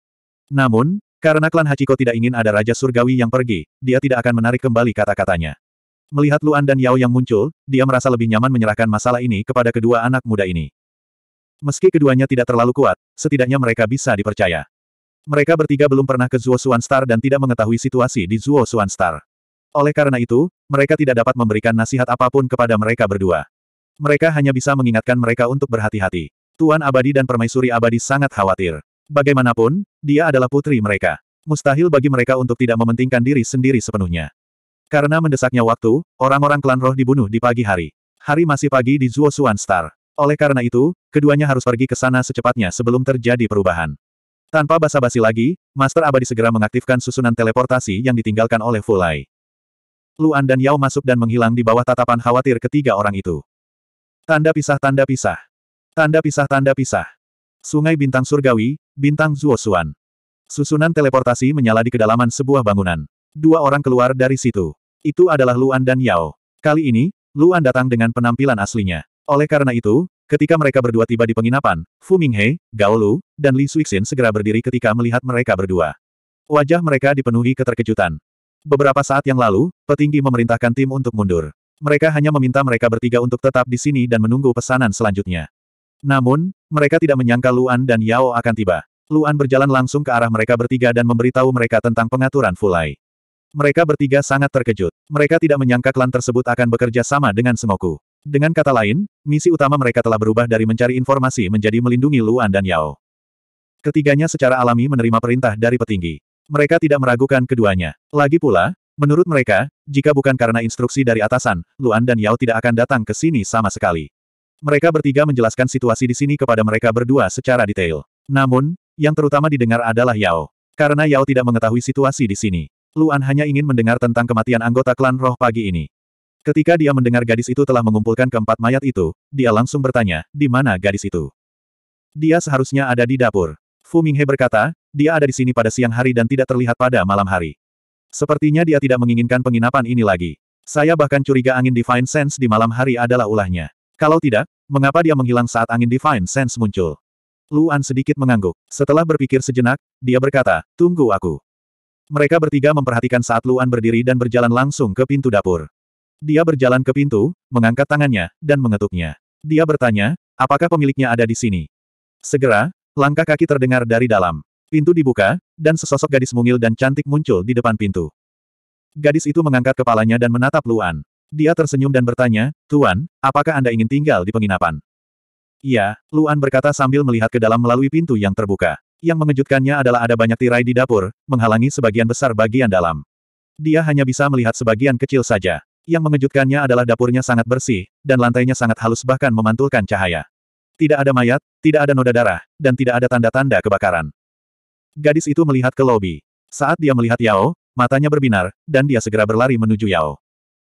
Namun, karena klan Hachiko tidak ingin ada Raja Surgawi yang pergi, dia tidak akan menarik kembali kata-katanya. Melihat Luan dan Yao yang muncul, dia merasa lebih nyaman menyerahkan masalah ini kepada kedua anak muda ini. Meski keduanya tidak terlalu kuat, setidaknya mereka bisa dipercaya. Mereka bertiga belum pernah ke Zuo Suan Star dan tidak mengetahui situasi di Zuo Suan Star. Oleh karena itu, mereka tidak dapat memberikan nasihat apapun kepada mereka berdua. Mereka hanya bisa mengingatkan mereka untuk berhati-hati. Tuan Abadi dan Permaisuri Abadi sangat khawatir. Bagaimanapun, dia adalah putri mereka. Mustahil bagi mereka untuk tidak mementingkan diri sendiri sepenuhnya. Karena mendesaknya waktu, orang-orang klan roh dibunuh di pagi hari. Hari masih pagi di Zuo Suan Star. Oleh karena itu, keduanya harus pergi ke sana secepatnya sebelum terjadi perubahan. Tanpa basa-basi lagi, Master Abadi segera mengaktifkan susunan teleportasi yang ditinggalkan oleh Fulai. Luan dan Yao masuk dan menghilang di bawah tatapan khawatir ketiga orang itu. Tanda pisah-tanda pisah. Tanda pisah-tanda pisah. Sungai Bintang Surgawi, Bintang Zuosuan. Susunan teleportasi menyala di kedalaman sebuah bangunan. Dua orang keluar dari situ. Itu adalah Luan dan Yao. Kali ini, Luan datang dengan penampilan aslinya. Oleh karena itu, ketika mereka berdua tiba di penginapan, Fu Minghe, Gao Lu, dan Li Suixin segera berdiri ketika melihat mereka berdua. Wajah mereka dipenuhi keterkejutan. Beberapa saat yang lalu, petinggi memerintahkan tim untuk mundur. Mereka hanya meminta mereka bertiga untuk tetap di sini dan menunggu pesanan selanjutnya. Namun, mereka tidak menyangka Luan dan Yao akan tiba. Luan berjalan langsung ke arah mereka bertiga dan memberitahu mereka tentang pengaturan Fulai. Mereka bertiga sangat terkejut. Mereka tidak menyangka klan tersebut akan bekerja sama dengan Semoku. Dengan kata lain, misi utama mereka telah berubah dari mencari informasi menjadi melindungi Luan dan Yao. Ketiganya secara alami menerima perintah dari petinggi. Mereka tidak meragukan keduanya. Lagi pula, menurut mereka, jika bukan karena instruksi dari atasan, Luan dan Yao tidak akan datang ke sini sama sekali. Mereka bertiga menjelaskan situasi di sini kepada mereka berdua secara detail. Namun, yang terutama didengar adalah Yao. Karena Yao tidak mengetahui situasi di sini. Luan hanya ingin mendengar tentang kematian anggota klan roh pagi ini. Ketika dia mendengar gadis itu telah mengumpulkan keempat mayat itu, dia langsung bertanya, di mana gadis itu? Dia seharusnya ada di dapur. Fu Minghe berkata, dia ada di sini pada siang hari dan tidak terlihat pada malam hari. Sepertinya dia tidak menginginkan penginapan ini lagi. Saya bahkan curiga angin Divine Sense di malam hari adalah ulahnya. Kalau tidak, mengapa dia menghilang saat angin Divine Sense muncul? Luan sedikit mengangguk. Setelah berpikir sejenak, dia berkata, tunggu aku. Mereka bertiga memperhatikan saat Luan berdiri dan berjalan langsung ke pintu dapur. Dia berjalan ke pintu, mengangkat tangannya, dan mengetuknya. Dia bertanya, apakah pemiliknya ada di sini? Segera, langkah kaki terdengar dari dalam. Pintu dibuka, dan sesosok gadis mungil dan cantik muncul di depan pintu. Gadis itu mengangkat kepalanya dan menatap Luan. Dia tersenyum dan bertanya, Tuan, apakah Anda ingin tinggal di penginapan? Iya, Luan berkata sambil melihat ke dalam melalui pintu yang terbuka. Yang mengejutkannya adalah ada banyak tirai di dapur, menghalangi sebagian besar bagian dalam. Dia hanya bisa melihat sebagian kecil saja. Yang mengejutkannya adalah dapurnya sangat bersih, dan lantainya sangat halus bahkan memantulkan cahaya. Tidak ada mayat, tidak ada noda darah, dan tidak ada tanda-tanda kebakaran. Gadis itu melihat ke lobi. Saat dia melihat Yao, matanya berbinar, dan dia segera berlari menuju Yao.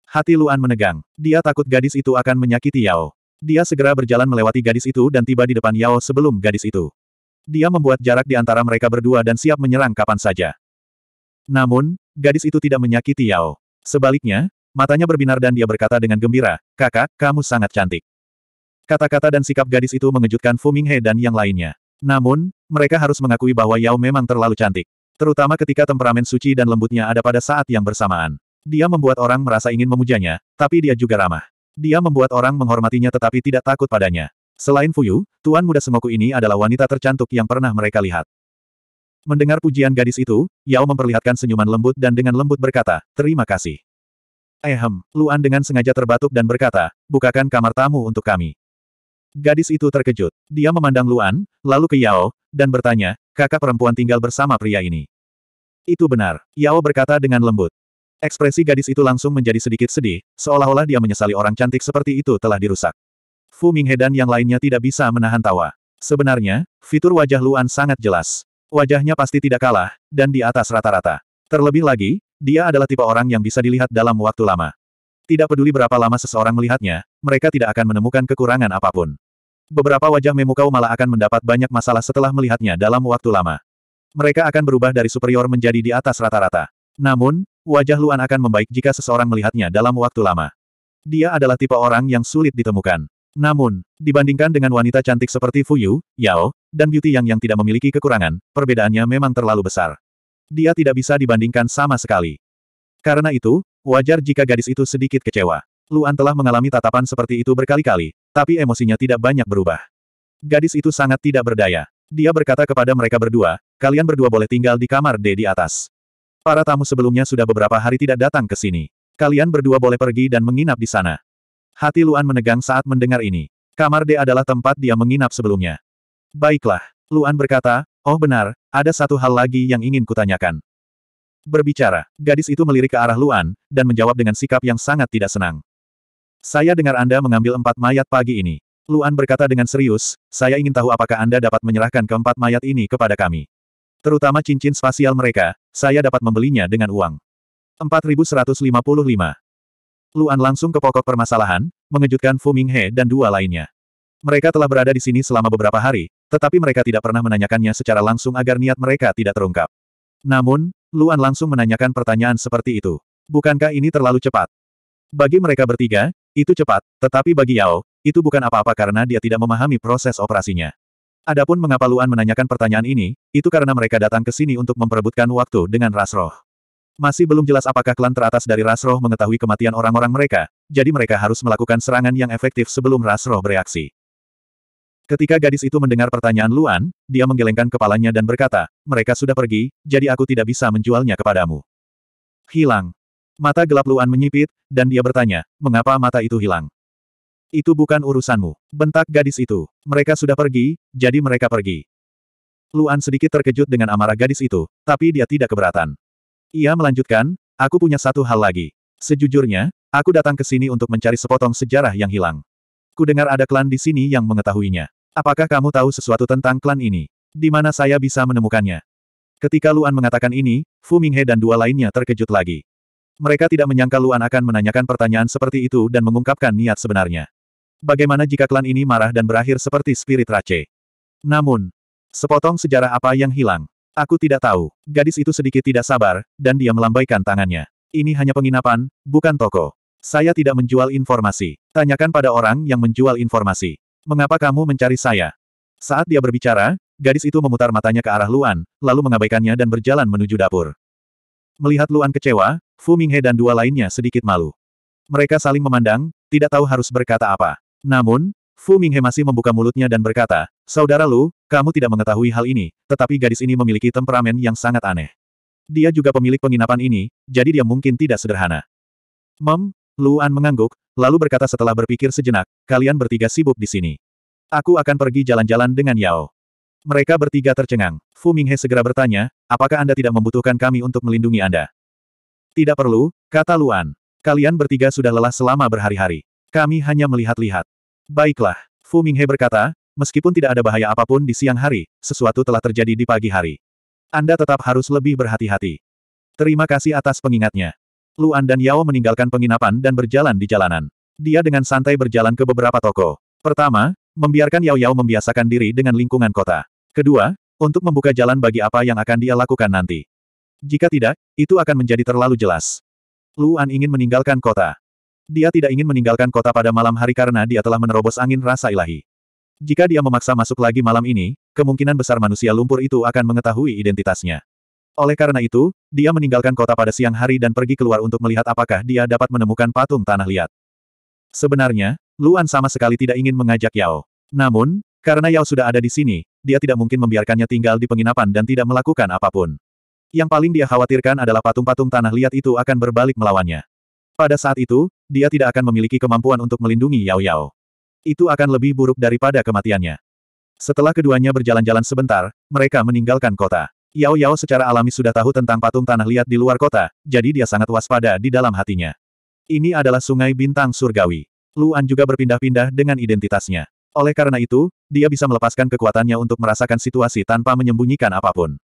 Hati Luan menegang. Dia takut gadis itu akan menyakiti Yao. Dia segera berjalan melewati gadis itu dan tiba di depan Yao sebelum gadis itu. Dia membuat jarak di antara mereka berdua dan siap menyerang kapan saja. Namun, gadis itu tidak menyakiti Yao. Sebaliknya, matanya berbinar dan dia berkata dengan gembira, Kakak, kamu sangat cantik. Kata-kata dan sikap gadis itu mengejutkan Fu Minghe dan yang lainnya. Namun, mereka harus mengakui bahwa Yao memang terlalu cantik. Terutama ketika temperamen suci dan lembutnya ada pada saat yang bersamaan. Dia membuat orang merasa ingin memujanya, tapi dia juga ramah. Dia membuat orang menghormatinya tetapi tidak takut padanya. Selain Fuyu, Tuan Muda Semoku ini adalah wanita tercantik yang pernah mereka lihat. Mendengar pujian gadis itu, Yao memperlihatkan senyuman lembut dan dengan lembut berkata, terima kasih. Ehem, Luan dengan sengaja terbatuk dan berkata, bukakan kamar tamu untuk kami. Gadis itu terkejut. Dia memandang Luan, lalu ke Yao, dan bertanya, kakak perempuan tinggal bersama pria ini. Itu benar, Yao berkata dengan lembut. Ekspresi gadis itu langsung menjadi sedikit sedih, seolah-olah dia menyesali orang cantik seperti itu telah dirusak. Fu Minghe dan yang lainnya tidak bisa menahan tawa. Sebenarnya, fitur wajah Luan sangat jelas. Wajahnya pasti tidak kalah, dan di atas rata-rata. Terlebih lagi, dia adalah tipe orang yang bisa dilihat dalam waktu lama. Tidak peduli berapa lama seseorang melihatnya, mereka tidak akan menemukan kekurangan apapun. Beberapa wajah Memukau malah akan mendapat banyak masalah setelah melihatnya dalam waktu lama. Mereka akan berubah dari superior menjadi di atas rata-rata. Namun, wajah Luan akan membaik jika seseorang melihatnya dalam waktu lama. Dia adalah tipe orang yang sulit ditemukan. Namun, dibandingkan dengan wanita cantik seperti Fuyu, Yao, dan Beauty Yang yang tidak memiliki kekurangan, perbedaannya memang terlalu besar. Dia tidak bisa dibandingkan sama sekali. Karena itu, wajar jika gadis itu sedikit kecewa. Luan telah mengalami tatapan seperti itu berkali-kali, tapi emosinya tidak banyak berubah. Gadis itu sangat tidak berdaya. Dia berkata kepada mereka berdua, kalian berdua boleh tinggal di kamar D di atas. Para tamu sebelumnya sudah beberapa hari tidak datang ke sini. Kalian berdua boleh pergi dan menginap di sana. Hati Luan menegang saat mendengar ini. Kamar D adalah tempat dia menginap sebelumnya. Baiklah, Luan berkata, oh benar, ada satu hal lagi yang ingin kutanyakan. Berbicara, gadis itu melirik ke arah Luan, dan menjawab dengan sikap yang sangat tidak senang. Saya dengar Anda mengambil empat mayat pagi ini. Luan berkata dengan serius, saya ingin tahu apakah Anda dapat menyerahkan keempat mayat ini kepada kami. Terutama cincin spasial mereka, saya dapat membelinya dengan uang. 4155. Luan langsung ke pokok permasalahan, mengejutkan Fu Minghe dan dua lainnya. Mereka telah berada di sini selama beberapa hari, tetapi mereka tidak pernah menanyakannya secara langsung agar niat mereka tidak terungkap. Namun, Luan langsung menanyakan pertanyaan seperti itu. Bukankah ini terlalu cepat? Bagi mereka bertiga, itu cepat, tetapi bagi Yao, itu bukan apa-apa karena dia tidak memahami proses operasinya. Adapun mengapa Luan menanyakan pertanyaan ini, itu karena mereka datang ke sini untuk memperebutkan waktu dengan Rasroh. Masih belum jelas apakah klan teratas dari Rasroh mengetahui kematian orang-orang mereka, jadi mereka harus melakukan serangan yang efektif sebelum Rasroh bereaksi. Ketika gadis itu mendengar pertanyaan Luan, dia menggelengkan kepalanya dan berkata, mereka sudah pergi, jadi aku tidak bisa menjualnya kepadamu. Hilang. Mata gelap Luan menyipit, dan dia bertanya, mengapa mata itu hilang? Itu bukan urusanmu. Bentak gadis itu. Mereka sudah pergi, jadi mereka pergi. Luan sedikit terkejut dengan amarah gadis itu, tapi dia tidak keberatan. Ia melanjutkan, aku punya satu hal lagi. Sejujurnya, aku datang ke sini untuk mencari sepotong sejarah yang hilang. Kudengar ada klan di sini yang mengetahuinya. Apakah kamu tahu sesuatu tentang klan ini? Di mana saya bisa menemukannya? Ketika Luan mengatakan ini, Fu Minghe dan dua lainnya terkejut lagi. Mereka tidak menyangka Luan akan menanyakan pertanyaan seperti itu dan mengungkapkan niat sebenarnya. Bagaimana jika klan ini marah dan berakhir seperti spirit race? Namun, sepotong sejarah apa yang hilang? Aku tidak tahu. Gadis itu sedikit tidak sabar, dan dia melambaikan tangannya. Ini hanya penginapan, bukan toko. Saya tidak menjual informasi. Tanyakan pada orang yang menjual informasi. Mengapa kamu mencari saya? Saat dia berbicara, gadis itu memutar matanya ke arah Luan, lalu mengabaikannya dan berjalan menuju dapur. Melihat Luan kecewa, Fu Minghe dan dua lainnya sedikit malu. Mereka saling memandang, tidak tahu harus berkata apa. Namun, Fu Minghe masih membuka mulutnya dan berkata, Saudara Lu, kamu tidak mengetahui hal ini, tetapi gadis ini memiliki temperamen yang sangat aneh. Dia juga pemilik penginapan ini, jadi dia mungkin tidak sederhana. Mem, Luan mengangguk, lalu berkata setelah berpikir sejenak, kalian bertiga sibuk di sini. Aku akan pergi jalan-jalan dengan Yao. Mereka bertiga tercengang. Fu Minghe segera bertanya, apakah Anda tidak membutuhkan kami untuk melindungi Anda? Tidak perlu, kata Luan. Kalian bertiga sudah lelah selama berhari-hari. Kami hanya melihat-lihat. Baiklah, Fu Minghe berkata, meskipun tidak ada bahaya apapun di siang hari, sesuatu telah terjadi di pagi hari. Anda tetap harus lebih berhati-hati. Terima kasih atas pengingatnya. Luan dan Yao meninggalkan penginapan dan berjalan di jalanan. Dia dengan santai berjalan ke beberapa toko. Pertama, membiarkan Yao Yao membiasakan diri dengan lingkungan kota. Kedua, untuk membuka jalan bagi apa yang akan dia lakukan nanti. Jika tidak, itu akan menjadi terlalu jelas. Luan ingin meninggalkan kota. Dia tidak ingin meninggalkan kota pada malam hari karena dia telah menerobos angin rasa ilahi. Jika dia memaksa masuk lagi malam ini, kemungkinan besar manusia lumpur itu akan mengetahui identitasnya. Oleh karena itu, dia meninggalkan kota pada siang hari dan pergi keluar untuk melihat apakah dia dapat menemukan patung tanah liat. Sebenarnya, Luan sama sekali tidak ingin mengajak Yao. Namun, karena Yao sudah ada di sini, dia tidak mungkin membiarkannya tinggal di penginapan dan tidak melakukan apapun. Yang paling dia khawatirkan adalah patung-patung tanah liat itu akan berbalik melawannya. Pada saat itu, dia tidak akan memiliki kemampuan untuk melindungi Yao Yao. Itu akan lebih buruk daripada kematiannya. Setelah keduanya berjalan-jalan sebentar, mereka meninggalkan kota. Yao Yao secara alami sudah tahu tentang patung tanah liat di luar kota, jadi dia sangat waspada di dalam hatinya. Ini adalah sungai bintang surgawi. Luan juga berpindah-pindah dengan identitasnya. Oleh karena itu, dia bisa melepaskan kekuatannya untuk merasakan situasi tanpa menyembunyikan apapun.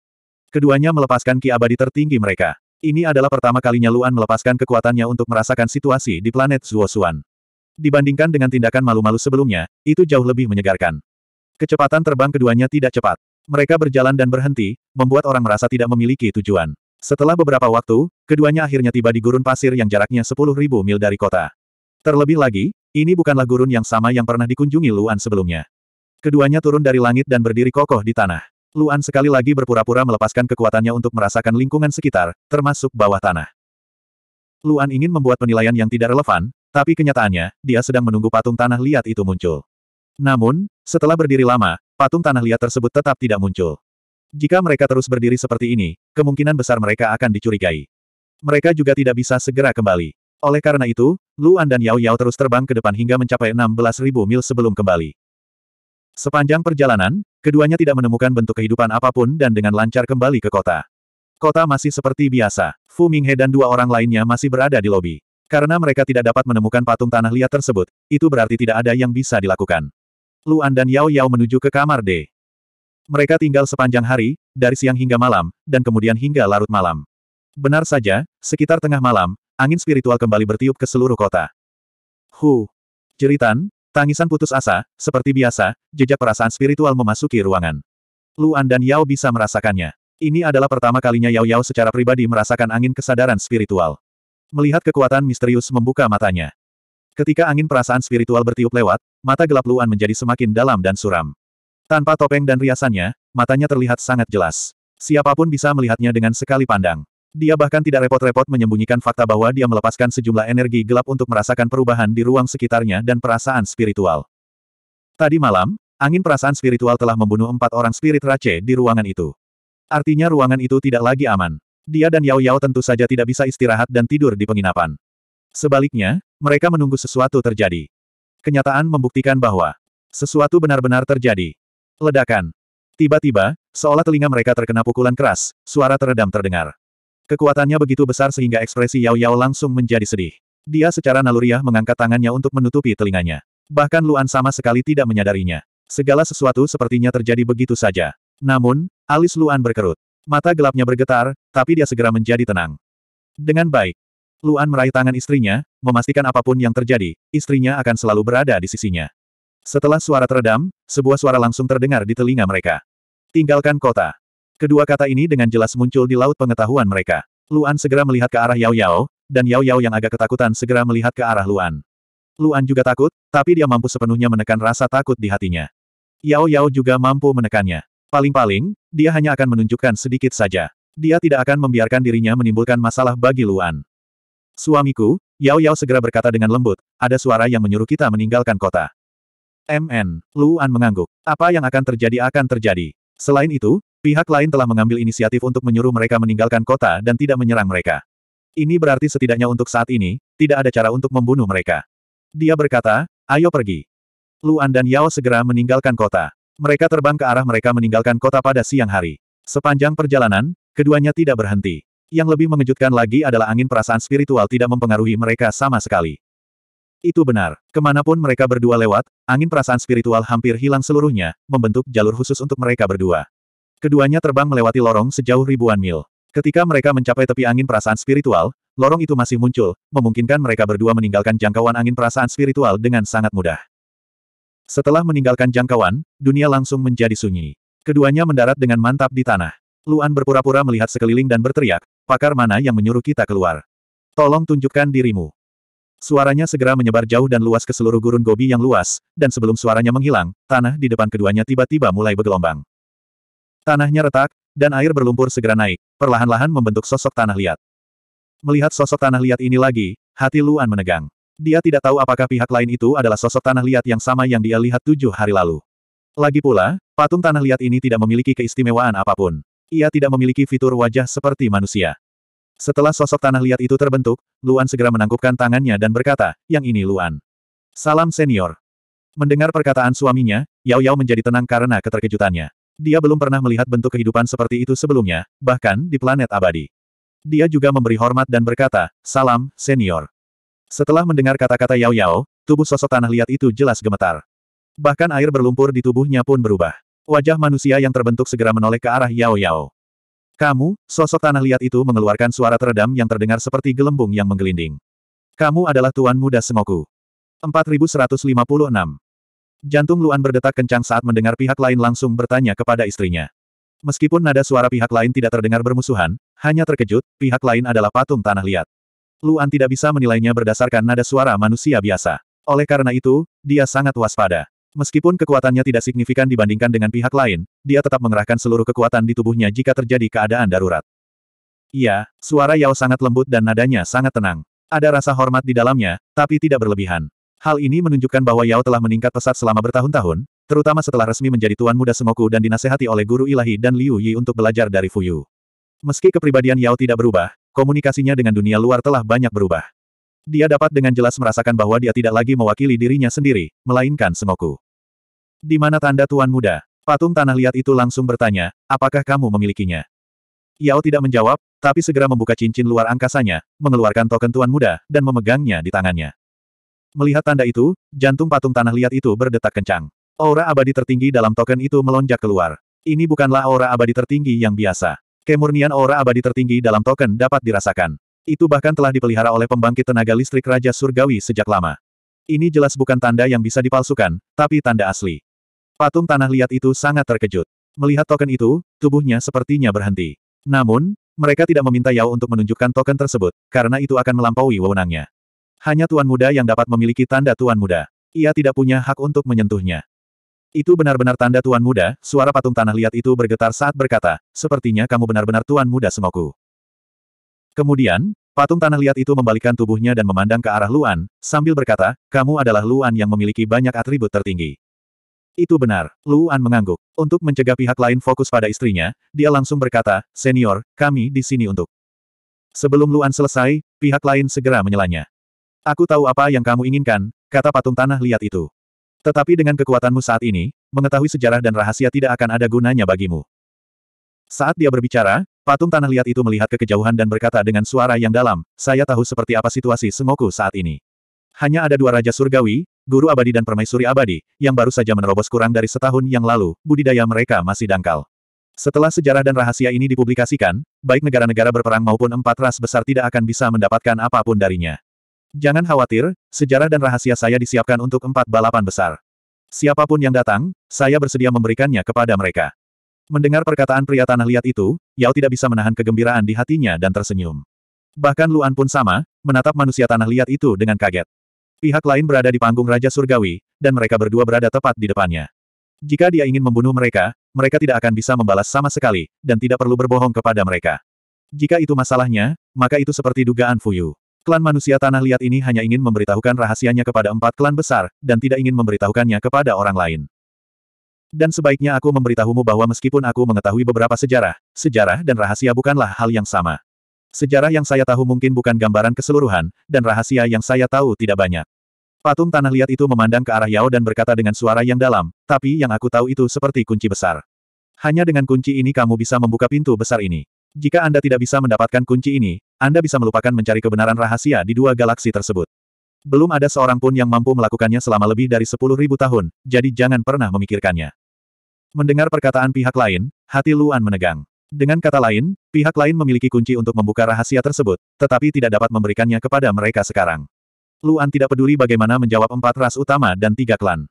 Keduanya melepaskan ki abadi tertinggi mereka. Ini adalah pertama kalinya Luan melepaskan kekuatannya untuk merasakan situasi di planet Zuosuan. Dibandingkan dengan tindakan malu-malu sebelumnya, itu jauh lebih menyegarkan. Kecepatan terbang keduanya tidak cepat. Mereka berjalan dan berhenti, membuat orang merasa tidak memiliki tujuan. Setelah beberapa waktu, keduanya akhirnya tiba di gurun pasir yang jaraknya 10.000 mil dari kota. Terlebih lagi, ini bukanlah gurun yang sama yang pernah dikunjungi Luan sebelumnya. Keduanya turun dari langit dan berdiri kokoh di tanah. Luan sekali lagi berpura-pura melepaskan kekuatannya untuk merasakan lingkungan sekitar, termasuk bawah tanah. Luan ingin membuat penilaian yang tidak relevan, tapi kenyataannya, dia sedang menunggu patung tanah liat itu muncul. Namun, setelah berdiri lama, patung tanah liat tersebut tetap tidak muncul. Jika mereka terus berdiri seperti ini, kemungkinan besar mereka akan dicurigai. Mereka juga tidak bisa segera kembali. Oleh karena itu, Luan dan Yao Yao terus terbang ke depan hingga mencapai 16.000 mil sebelum kembali. Sepanjang perjalanan, Keduanya tidak menemukan bentuk kehidupan apapun dan dengan lancar kembali ke kota. Kota masih seperti biasa. Fu Minghe dan dua orang lainnya masih berada di lobi. Karena mereka tidak dapat menemukan patung tanah liat tersebut, itu berarti tidak ada yang bisa dilakukan. Luan dan Yao Yao menuju ke kamar D. Mereka tinggal sepanjang hari, dari siang hingga malam, dan kemudian hingga larut malam. Benar saja, sekitar tengah malam, angin spiritual kembali bertiup ke seluruh kota. Hu! Jeritan, Tangisan putus asa, seperti biasa, jejak perasaan spiritual memasuki ruangan. Luan dan Yao bisa merasakannya. Ini adalah pertama kalinya Yao Yao secara pribadi merasakan angin kesadaran spiritual. Melihat kekuatan misterius membuka matanya. Ketika angin perasaan spiritual bertiup lewat, mata gelap Luan menjadi semakin dalam dan suram. Tanpa topeng dan riasannya, matanya terlihat sangat jelas. Siapapun bisa melihatnya dengan sekali pandang. Dia bahkan tidak repot-repot menyembunyikan fakta bahwa dia melepaskan sejumlah energi gelap untuk merasakan perubahan di ruang sekitarnya dan perasaan spiritual. Tadi malam, angin perasaan spiritual telah membunuh empat orang spirit race di ruangan itu. Artinya ruangan itu tidak lagi aman. Dia dan Yao Yao tentu saja tidak bisa istirahat dan tidur di penginapan. Sebaliknya, mereka menunggu sesuatu terjadi. Kenyataan membuktikan bahwa sesuatu benar-benar terjadi. Ledakan. Tiba-tiba, seolah telinga mereka terkena pukulan keras, suara teredam terdengar. Kekuatannya begitu besar sehingga ekspresi Yao Yao langsung menjadi sedih. Dia secara naluriah mengangkat tangannya untuk menutupi telinganya. Bahkan Luan sama sekali tidak menyadarinya. Segala sesuatu sepertinya terjadi begitu saja. Namun, alis Luan berkerut. Mata gelapnya bergetar, tapi dia segera menjadi tenang. Dengan baik, Luan meraih tangan istrinya, memastikan apapun yang terjadi, istrinya akan selalu berada di sisinya. Setelah suara teredam, sebuah suara langsung terdengar di telinga mereka. Tinggalkan kota. Kedua kata ini dengan jelas muncul di laut pengetahuan mereka. Luan segera melihat ke arah Yao Yao, dan Yao Yao yang agak ketakutan segera melihat ke arah Luan. Luan juga takut, tapi dia mampu sepenuhnya menekan rasa takut di hatinya. Yao Yao juga mampu menekannya. Paling-paling, dia hanya akan menunjukkan sedikit saja. Dia tidak akan membiarkan dirinya menimbulkan masalah bagi Luan. Suamiku, Yao Yao segera berkata dengan lembut, ada suara yang menyuruh kita meninggalkan kota. MN, Luan mengangguk. Apa yang akan terjadi akan terjadi. Selain itu, Pihak lain telah mengambil inisiatif untuk menyuruh mereka meninggalkan kota dan tidak menyerang mereka. Ini berarti setidaknya untuk saat ini, tidak ada cara untuk membunuh mereka. Dia berkata, ayo pergi. Luan dan Yao segera meninggalkan kota. Mereka terbang ke arah mereka meninggalkan kota pada siang hari. Sepanjang perjalanan, keduanya tidak berhenti. Yang lebih mengejutkan lagi adalah angin perasaan spiritual tidak mempengaruhi mereka sama sekali. Itu benar. Kemanapun mereka berdua lewat, angin perasaan spiritual hampir hilang seluruhnya, membentuk jalur khusus untuk mereka berdua. Keduanya terbang melewati lorong sejauh ribuan mil. Ketika mereka mencapai tepi angin perasaan spiritual, lorong itu masih muncul, memungkinkan mereka berdua meninggalkan jangkauan angin perasaan spiritual dengan sangat mudah. Setelah meninggalkan jangkauan, dunia langsung menjadi sunyi. Keduanya mendarat dengan mantap di tanah. Luan berpura-pura melihat sekeliling dan berteriak, pakar mana yang menyuruh kita keluar? Tolong tunjukkan dirimu. Suaranya segera menyebar jauh dan luas ke seluruh gurun gobi yang luas, dan sebelum suaranya menghilang, tanah di depan keduanya tiba-tiba mulai bergelombang. Tanahnya retak, dan air berlumpur segera naik, perlahan-lahan membentuk sosok tanah liat. Melihat sosok tanah liat ini lagi, hati Luan menegang. Dia tidak tahu apakah pihak lain itu adalah sosok tanah liat yang sama yang dia lihat tujuh hari lalu. Lagi pula, patung tanah liat ini tidak memiliki keistimewaan apapun. Ia tidak memiliki fitur wajah seperti manusia. Setelah sosok tanah liat itu terbentuk, Luan segera menangkupkan tangannya dan berkata, yang ini Luan. Salam senior. Mendengar perkataan suaminya, Yao Yao menjadi tenang karena keterkejutannya. Dia belum pernah melihat bentuk kehidupan seperti itu sebelumnya, bahkan di planet abadi. Dia juga memberi hormat dan berkata, Salam, senior. Setelah mendengar kata-kata Yao Yao, tubuh sosok tanah liat itu jelas gemetar. Bahkan air berlumpur di tubuhnya pun berubah. Wajah manusia yang terbentuk segera menoleh ke arah Yao Yao. Kamu, sosok tanah liat itu mengeluarkan suara teredam yang terdengar seperti gelembung yang menggelinding. Kamu adalah tuan muda Sengoku. 4156. Jantung Luan berdetak kencang saat mendengar pihak lain langsung bertanya kepada istrinya. Meskipun nada suara pihak lain tidak terdengar bermusuhan, hanya terkejut, pihak lain adalah patung tanah liat. Luan tidak bisa menilainya berdasarkan nada suara manusia biasa. Oleh karena itu, dia sangat waspada. Meskipun kekuatannya tidak signifikan dibandingkan dengan pihak lain, dia tetap mengerahkan seluruh kekuatan di tubuhnya jika terjadi keadaan darurat. Iya, suara Yao sangat lembut dan nadanya sangat tenang. Ada rasa hormat di dalamnya, tapi tidak berlebihan. Hal ini menunjukkan bahwa Yao telah meningkat pesat selama bertahun-tahun, terutama setelah resmi menjadi tuan muda Semoku dan dinasehati oleh guru ilahi dan Liu Yi untuk belajar dari Fuyu. Meski kepribadian Yao tidak berubah, komunikasinya dengan dunia luar telah banyak berubah. Dia dapat dengan jelas merasakan bahwa dia tidak lagi mewakili dirinya sendiri, melainkan Semoku. Di mana tanda tuan muda? Patung tanah liat itu langsung bertanya, apakah kamu memilikinya? Yao tidak menjawab, tapi segera membuka cincin luar angkasanya, mengeluarkan token tuan muda, dan memegangnya di tangannya. Melihat tanda itu, jantung patung tanah liat itu berdetak kencang. Aura abadi tertinggi dalam token itu melonjak keluar. Ini bukanlah aura abadi tertinggi yang biasa. Kemurnian aura abadi tertinggi dalam token dapat dirasakan. Itu bahkan telah dipelihara oleh pembangkit tenaga listrik Raja Surgawi sejak lama. Ini jelas bukan tanda yang bisa dipalsukan, tapi tanda asli. Patung tanah liat itu sangat terkejut. Melihat token itu, tubuhnya sepertinya berhenti. Namun, mereka tidak meminta Yao untuk menunjukkan token tersebut, karena itu akan melampaui wewenangnya. Hanya tuan muda yang dapat memiliki tanda tuan muda. Ia tidak punya hak untuk menyentuhnya. Itu benar-benar tanda tuan muda, suara patung tanah liat itu bergetar saat berkata, sepertinya kamu benar-benar tuan muda semoku. Kemudian, patung tanah liat itu membalikkan tubuhnya dan memandang ke arah Luan, sambil berkata, kamu adalah Luan yang memiliki banyak atribut tertinggi. Itu benar, Luan mengangguk. Untuk mencegah pihak lain fokus pada istrinya, dia langsung berkata, senior, kami di sini untuk. Sebelum Luan selesai, pihak lain segera menyelanya. Aku tahu apa yang kamu inginkan, kata patung tanah liat itu. Tetapi dengan kekuatanmu saat ini, mengetahui sejarah dan rahasia tidak akan ada gunanya bagimu. Saat dia berbicara, patung tanah liat itu melihat ke kejauhan dan berkata dengan suara yang dalam, saya tahu seperti apa situasi Sengoku saat ini. Hanya ada dua Raja Surgawi, Guru Abadi dan Permaisuri Abadi, yang baru saja menerobos kurang dari setahun yang lalu, budidaya mereka masih dangkal. Setelah sejarah dan rahasia ini dipublikasikan, baik negara-negara berperang maupun empat ras besar tidak akan bisa mendapatkan apapun darinya. Jangan khawatir, sejarah dan rahasia saya disiapkan untuk empat balapan besar. Siapapun yang datang, saya bersedia memberikannya kepada mereka. Mendengar perkataan pria tanah liat itu, Yao tidak bisa menahan kegembiraan di hatinya dan tersenyum. Bahkan Luan pun sama, menatap manusia tanah liat itu dengan kaget. Pihak lain berada di panggung Raja Surgawi, dan mereka berdua berada tepat di depannya. Jika dia ingin membunuh mereka, mereka tidak akan bisa membalas sama sekali, dan tidak perlu berbohong kepada mereka. Jika itu masalahnya, maka itu seperti dugaan Fuyu. Klan manusia tanah liat ini hanya ingin memberitahukan rahasianya kepada empat klan besar, dan tidak ingin memberitahukannya kepada orang lain. Dan sebaiknya aku memberitahumu bahwa meskipun aku mengetahui beberapa sejarah, sejarah dan rahasia bukanlah hal yang sama. Sejarah yang saya tahu mungkin bukan gambaran keseluruhan, dan rahasia yang saya tahu tidak banyak. Patung tanah liat itu memandang ke arah Yao dan berkata dengan suara yang dalam, tapi yang aku tahu itu seperti kunci besar. Hanya dengan kunci ini kamu bisa membuka pintu besar ini. Jika Anda tidak bisa mendapatkan kunci ini, anda bisa melupakan mencari kebenaran rahasia di dua galaksi tersebut. Belum ada seorang pun yang mampu melakukannya selama lebih dari sepuluh ribu tahun, jadi jangan pernah memikirkannya. Mendengar perkataan pihak lain, hati Luan menegang. Dengan kata lain, pihak lain memiliki kunci untuk membuka rahasia tersebut, tetapi tidak dapat memberikannya kepada mereka sekarang. Luan tidak peduli bagaimana menjawab empat ras utama dan tiga klan.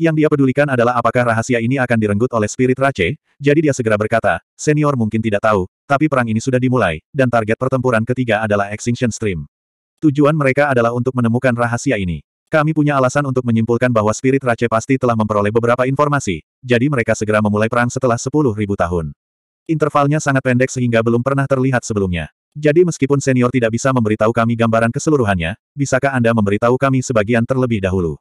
Yang dia pedulikan adalah apakah rahasia ini akan direnggut oleh spirit Rache, jadi dia segera berkata, senior mungkin tidak tahu, tapi perang ini sudah dimulai, dan target pertempuran ketiga adalah Extinction Stream. Tujuan mereka adalah untuk menemukan rahasia ini. Kami punya alasan untuk menyimpulkan bahwa Spirit Rache pasti telah memperoleh beberapa informasi, jadi mereka segera memulai perang setelah 10.000 tahun. Intervalnya sangat pendek sehingga belum pernah terlihat sebelumnya. Jadi meskipun senior tidak bisa memberitahu kami gambaran keseluruhannya, bisakah Anda memberitahu kami sebagian terlebih dahulu?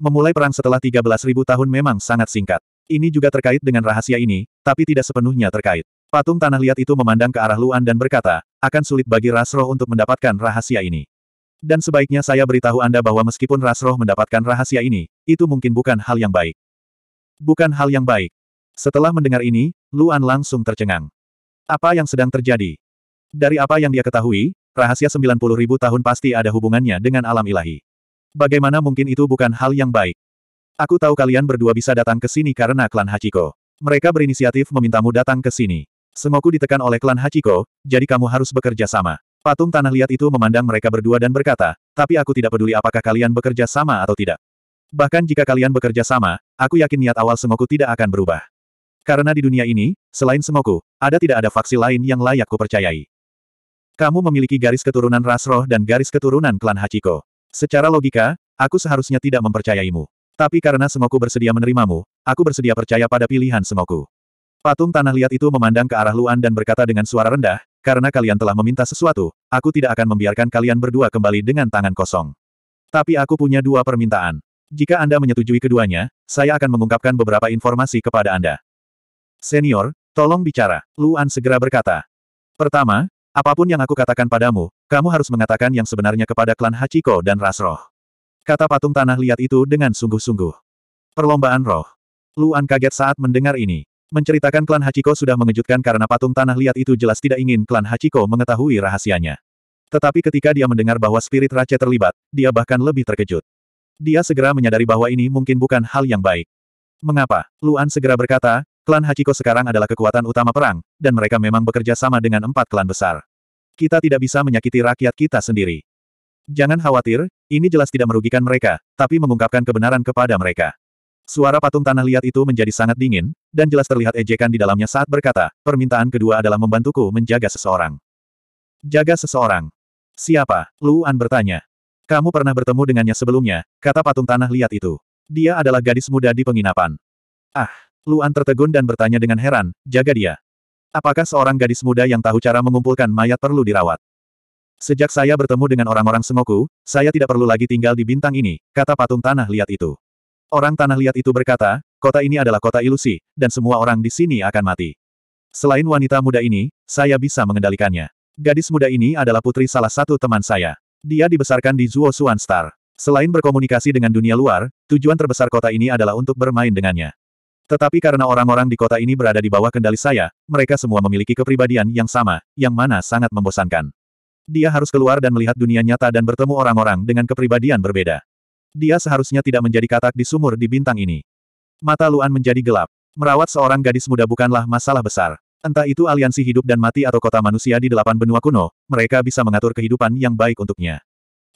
Memulai perang setelah 13.000 tahun memang sangat singkat. Ini juga terkait dengan rahasia ini, tapi tidak sepenuhnya terkait. Patung tanah liat itu memandang ke arah Luan dan berkata, akan sulit bagi Rasroh untuk mendapatkan rahasia ini. Dan sebaiknya saya beritahu Anda bahwa meskipun Rasroh mendapatkan rahasia ini, itu mungkin bukan hal yang baik. Bukan hal yang baik. Setelah mendengar ini, Luan langsung tercengang. Apa yang sedang terjadi? Dari apa yang dia ketahui, rahasia 90 ribu tahun pasti ada hubungannya dengan alam ilahi. Bagaimana mungkin itu bukan hal yang baik? Aku tahu kalian berdua bisa datang ke sini karena klan Hachiko. Mereka berinisiatif memintamu datang ke sini. Semoku ditekan oleh klan Hachiko, jadi kamu harus bekerja sama. Patung tanah liat itu memandang mereka berdua dan berkata, tapi aku tidak peduli apakah kalian bekerja sama atau tidak. Bahkan jika kalian bekerja sama, aku yakin niat awal semoku tidak akan berubah. Karena di dunia ini, selain semoku, ada tidak ada faksi lain yang layak kupercayai. Kamu memiliki garis keturunan ras roh dan garis keturunan klan Hachiko. Secara logika, aku seharusnya tidak mempercayaimu. Tapi karena semoku bersedia menerimamu, aku bersedia percaya pada pilihan semoku." Patung tanah liat itu memandang ke arah Luan dan berkata dengan suara rendah, karena kalian telah meminta sesuatu, aku tidak akan membiarkan kalian berdua kembali dengan tangan kosong. Tapi aku punya dua permintaan. Jika Anda menyetujui keduanya, saya akan mengungkapkan beberapa informasi kepada Anda. Senior, tolong bicara, Luan segera berkata. Pertama, apapun yang aku katakan padamu, kamu harus mengatakan yang sebenarnya kepada klan Hachiko dan Rasroh. Kata patung tanah liat itu dengan sungguh-sungguh. Perlombaan roh. Luan kaget saat mendengar ini. Menceritakan klan Hachiko sudah mengejutkan karena patung tanah liat itu jelas tidak ingin klan Hachiko mengetahui rahasianya. Tetapi ketika dia mendengar bahwa spirit Rache terlibat, dia bahkan lebih terkejut. Dia segera menyadari bahwa ini mungkin bukan hal yang baik. Mengapa? Luan segera berkata, klan Hachiko sekarang adalah kekuatan utama perang, dan mereka memang bekerja sama dengan empat klan besar. Kita tidak bisa menyakiti rakyat kita sendiri. Jangan khawatir, ini jelas tidak merugikan mereka, tapi mengungkapkan kebenaran kepada mereka. Suara patung tanah liat itu menjadi sangat dingin, dan jelas terlihat ejekan di dalamnya saat berkata, permintaan kedua adalah membantuku menjaga seseorang. Jaga seseorang. Siapa? Luan bertanya. Kamu pernah bertemu dengannya sebelumnya, kata patung tanah liat itu. Dia adalah gadis muda di penginapan. Ah, Luan tertegun dan bertanya dengan heran, jaga dia. Apakah seorang gadis muda yang tahu cara mengumpulkan mayat perlu dirawat? Sejak saya bertemu dengan orang-orang semoku, saya tidak perlu lagi tinggal di bintang ini, kata patung tanah liat itu. Orang tanah liat itu berkata, kota ini adalah kota ilusi, dan semua orang di sini akan mati. Selain wanita muda ini, saya bisa mengendalikannya. Gadis muda ini adalah putri salah satu teman saya. Dia dibesarkan di Zuo Suan Star. Selain berkomunikasi dengan dunia luar, tujuan terbesar kota ini adalah untuk bermain dengannya. Tetapi karena orang-orang di kota ini berada di bawah kendali saya, mereka semua memiliki kepribadian yang sama, yang mana sangat membosankan. Dia harus keluar dan melihat dunia nyata dan bertemu orang-orang dengan kepribadian berbeda. Dia seharusnya tidak menjadi katak di sumur di bintang ini. Mata Luan menjadi gelap. Merawat seorang gadis muda bukanlah masalah besar. Entah itu aliansi hidup dan mati atau kota manusia di delapan benua kuno, mereka bisa mengatur kehidupan yang baik untuknya.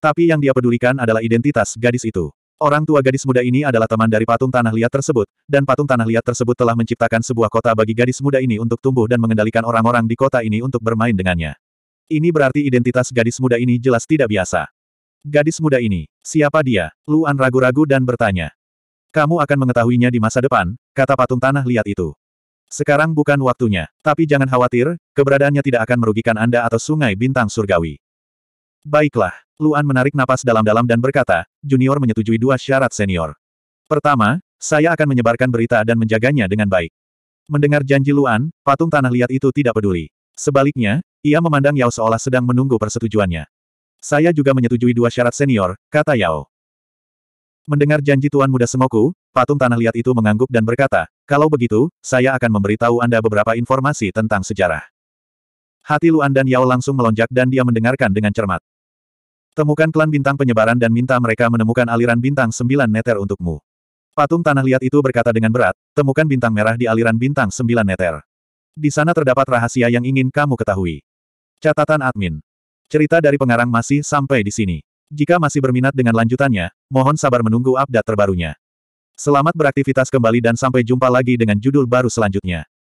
Tapi yang dia pedulikan adalah identitas gadis itu. Orang tua gadis muda ini adalah teman dari patung tanah liat tersebut, dan patung tanah liat tersebut telah menciptakan sebuah kota bagi gadis muda ini untuk tumbuh dan mengendalikan orang-orang di kota ini untuk bermain dengannya. Ini berarti identitas gadis muda ini jelas tidak biasa. Gadis muda ini, siapa dia? Luan ragu-ragu dan bertanya. Kamu akan mengetahuinya di masa depan, kata patung tanah liat itu. Sekarang bukan waktunya, tapi jangan khawatir, keberadaannya tidak akan merugikan Anda atau sungai bintang surgawi. Baiklah, Luan menarik napas dalam-dalam dan berkata, junior menyetujui dua syarat senior. Pertama, saya akan menyebarkan berita dan menjaganya dengan baik. Mendengar janji Luan, patung tanah liat itu tidak peduli. Sebaliknya, ia memandang Yao seolah sedang menunggu persetujuannya. Saya juga menyetujui dua syarat senior, kata Yao. Mendengar janji Tuan Muda Semoku, patung tanah liat itu mengangguk dan berkata, kalau begitu, saya akan memberitahu Anda beberapa informasi tentang sejarah. Hati Luan dan Yao langsung melonjak dan dia mendengarkan dengan cermat. Temukan klan bintang penyebaran dan minta mereka menemukan aliran bintang sembilan neter untukmu. Patung tanah liat itu berkata dengan berat, temukan bintang merah di aliran bintang sembilan neter. Di sana terdapat rahasia yang ingin kamu ketahui. Catatan admin. Cerita dari pengarang masih sampai di sini. Jika masih berminat dengan lanjutannya, mohon sabar menunggu update terbarunya. Selamat beraktivitas kembali dan sampai jumpa lagi dengan judul baru selanjutnya.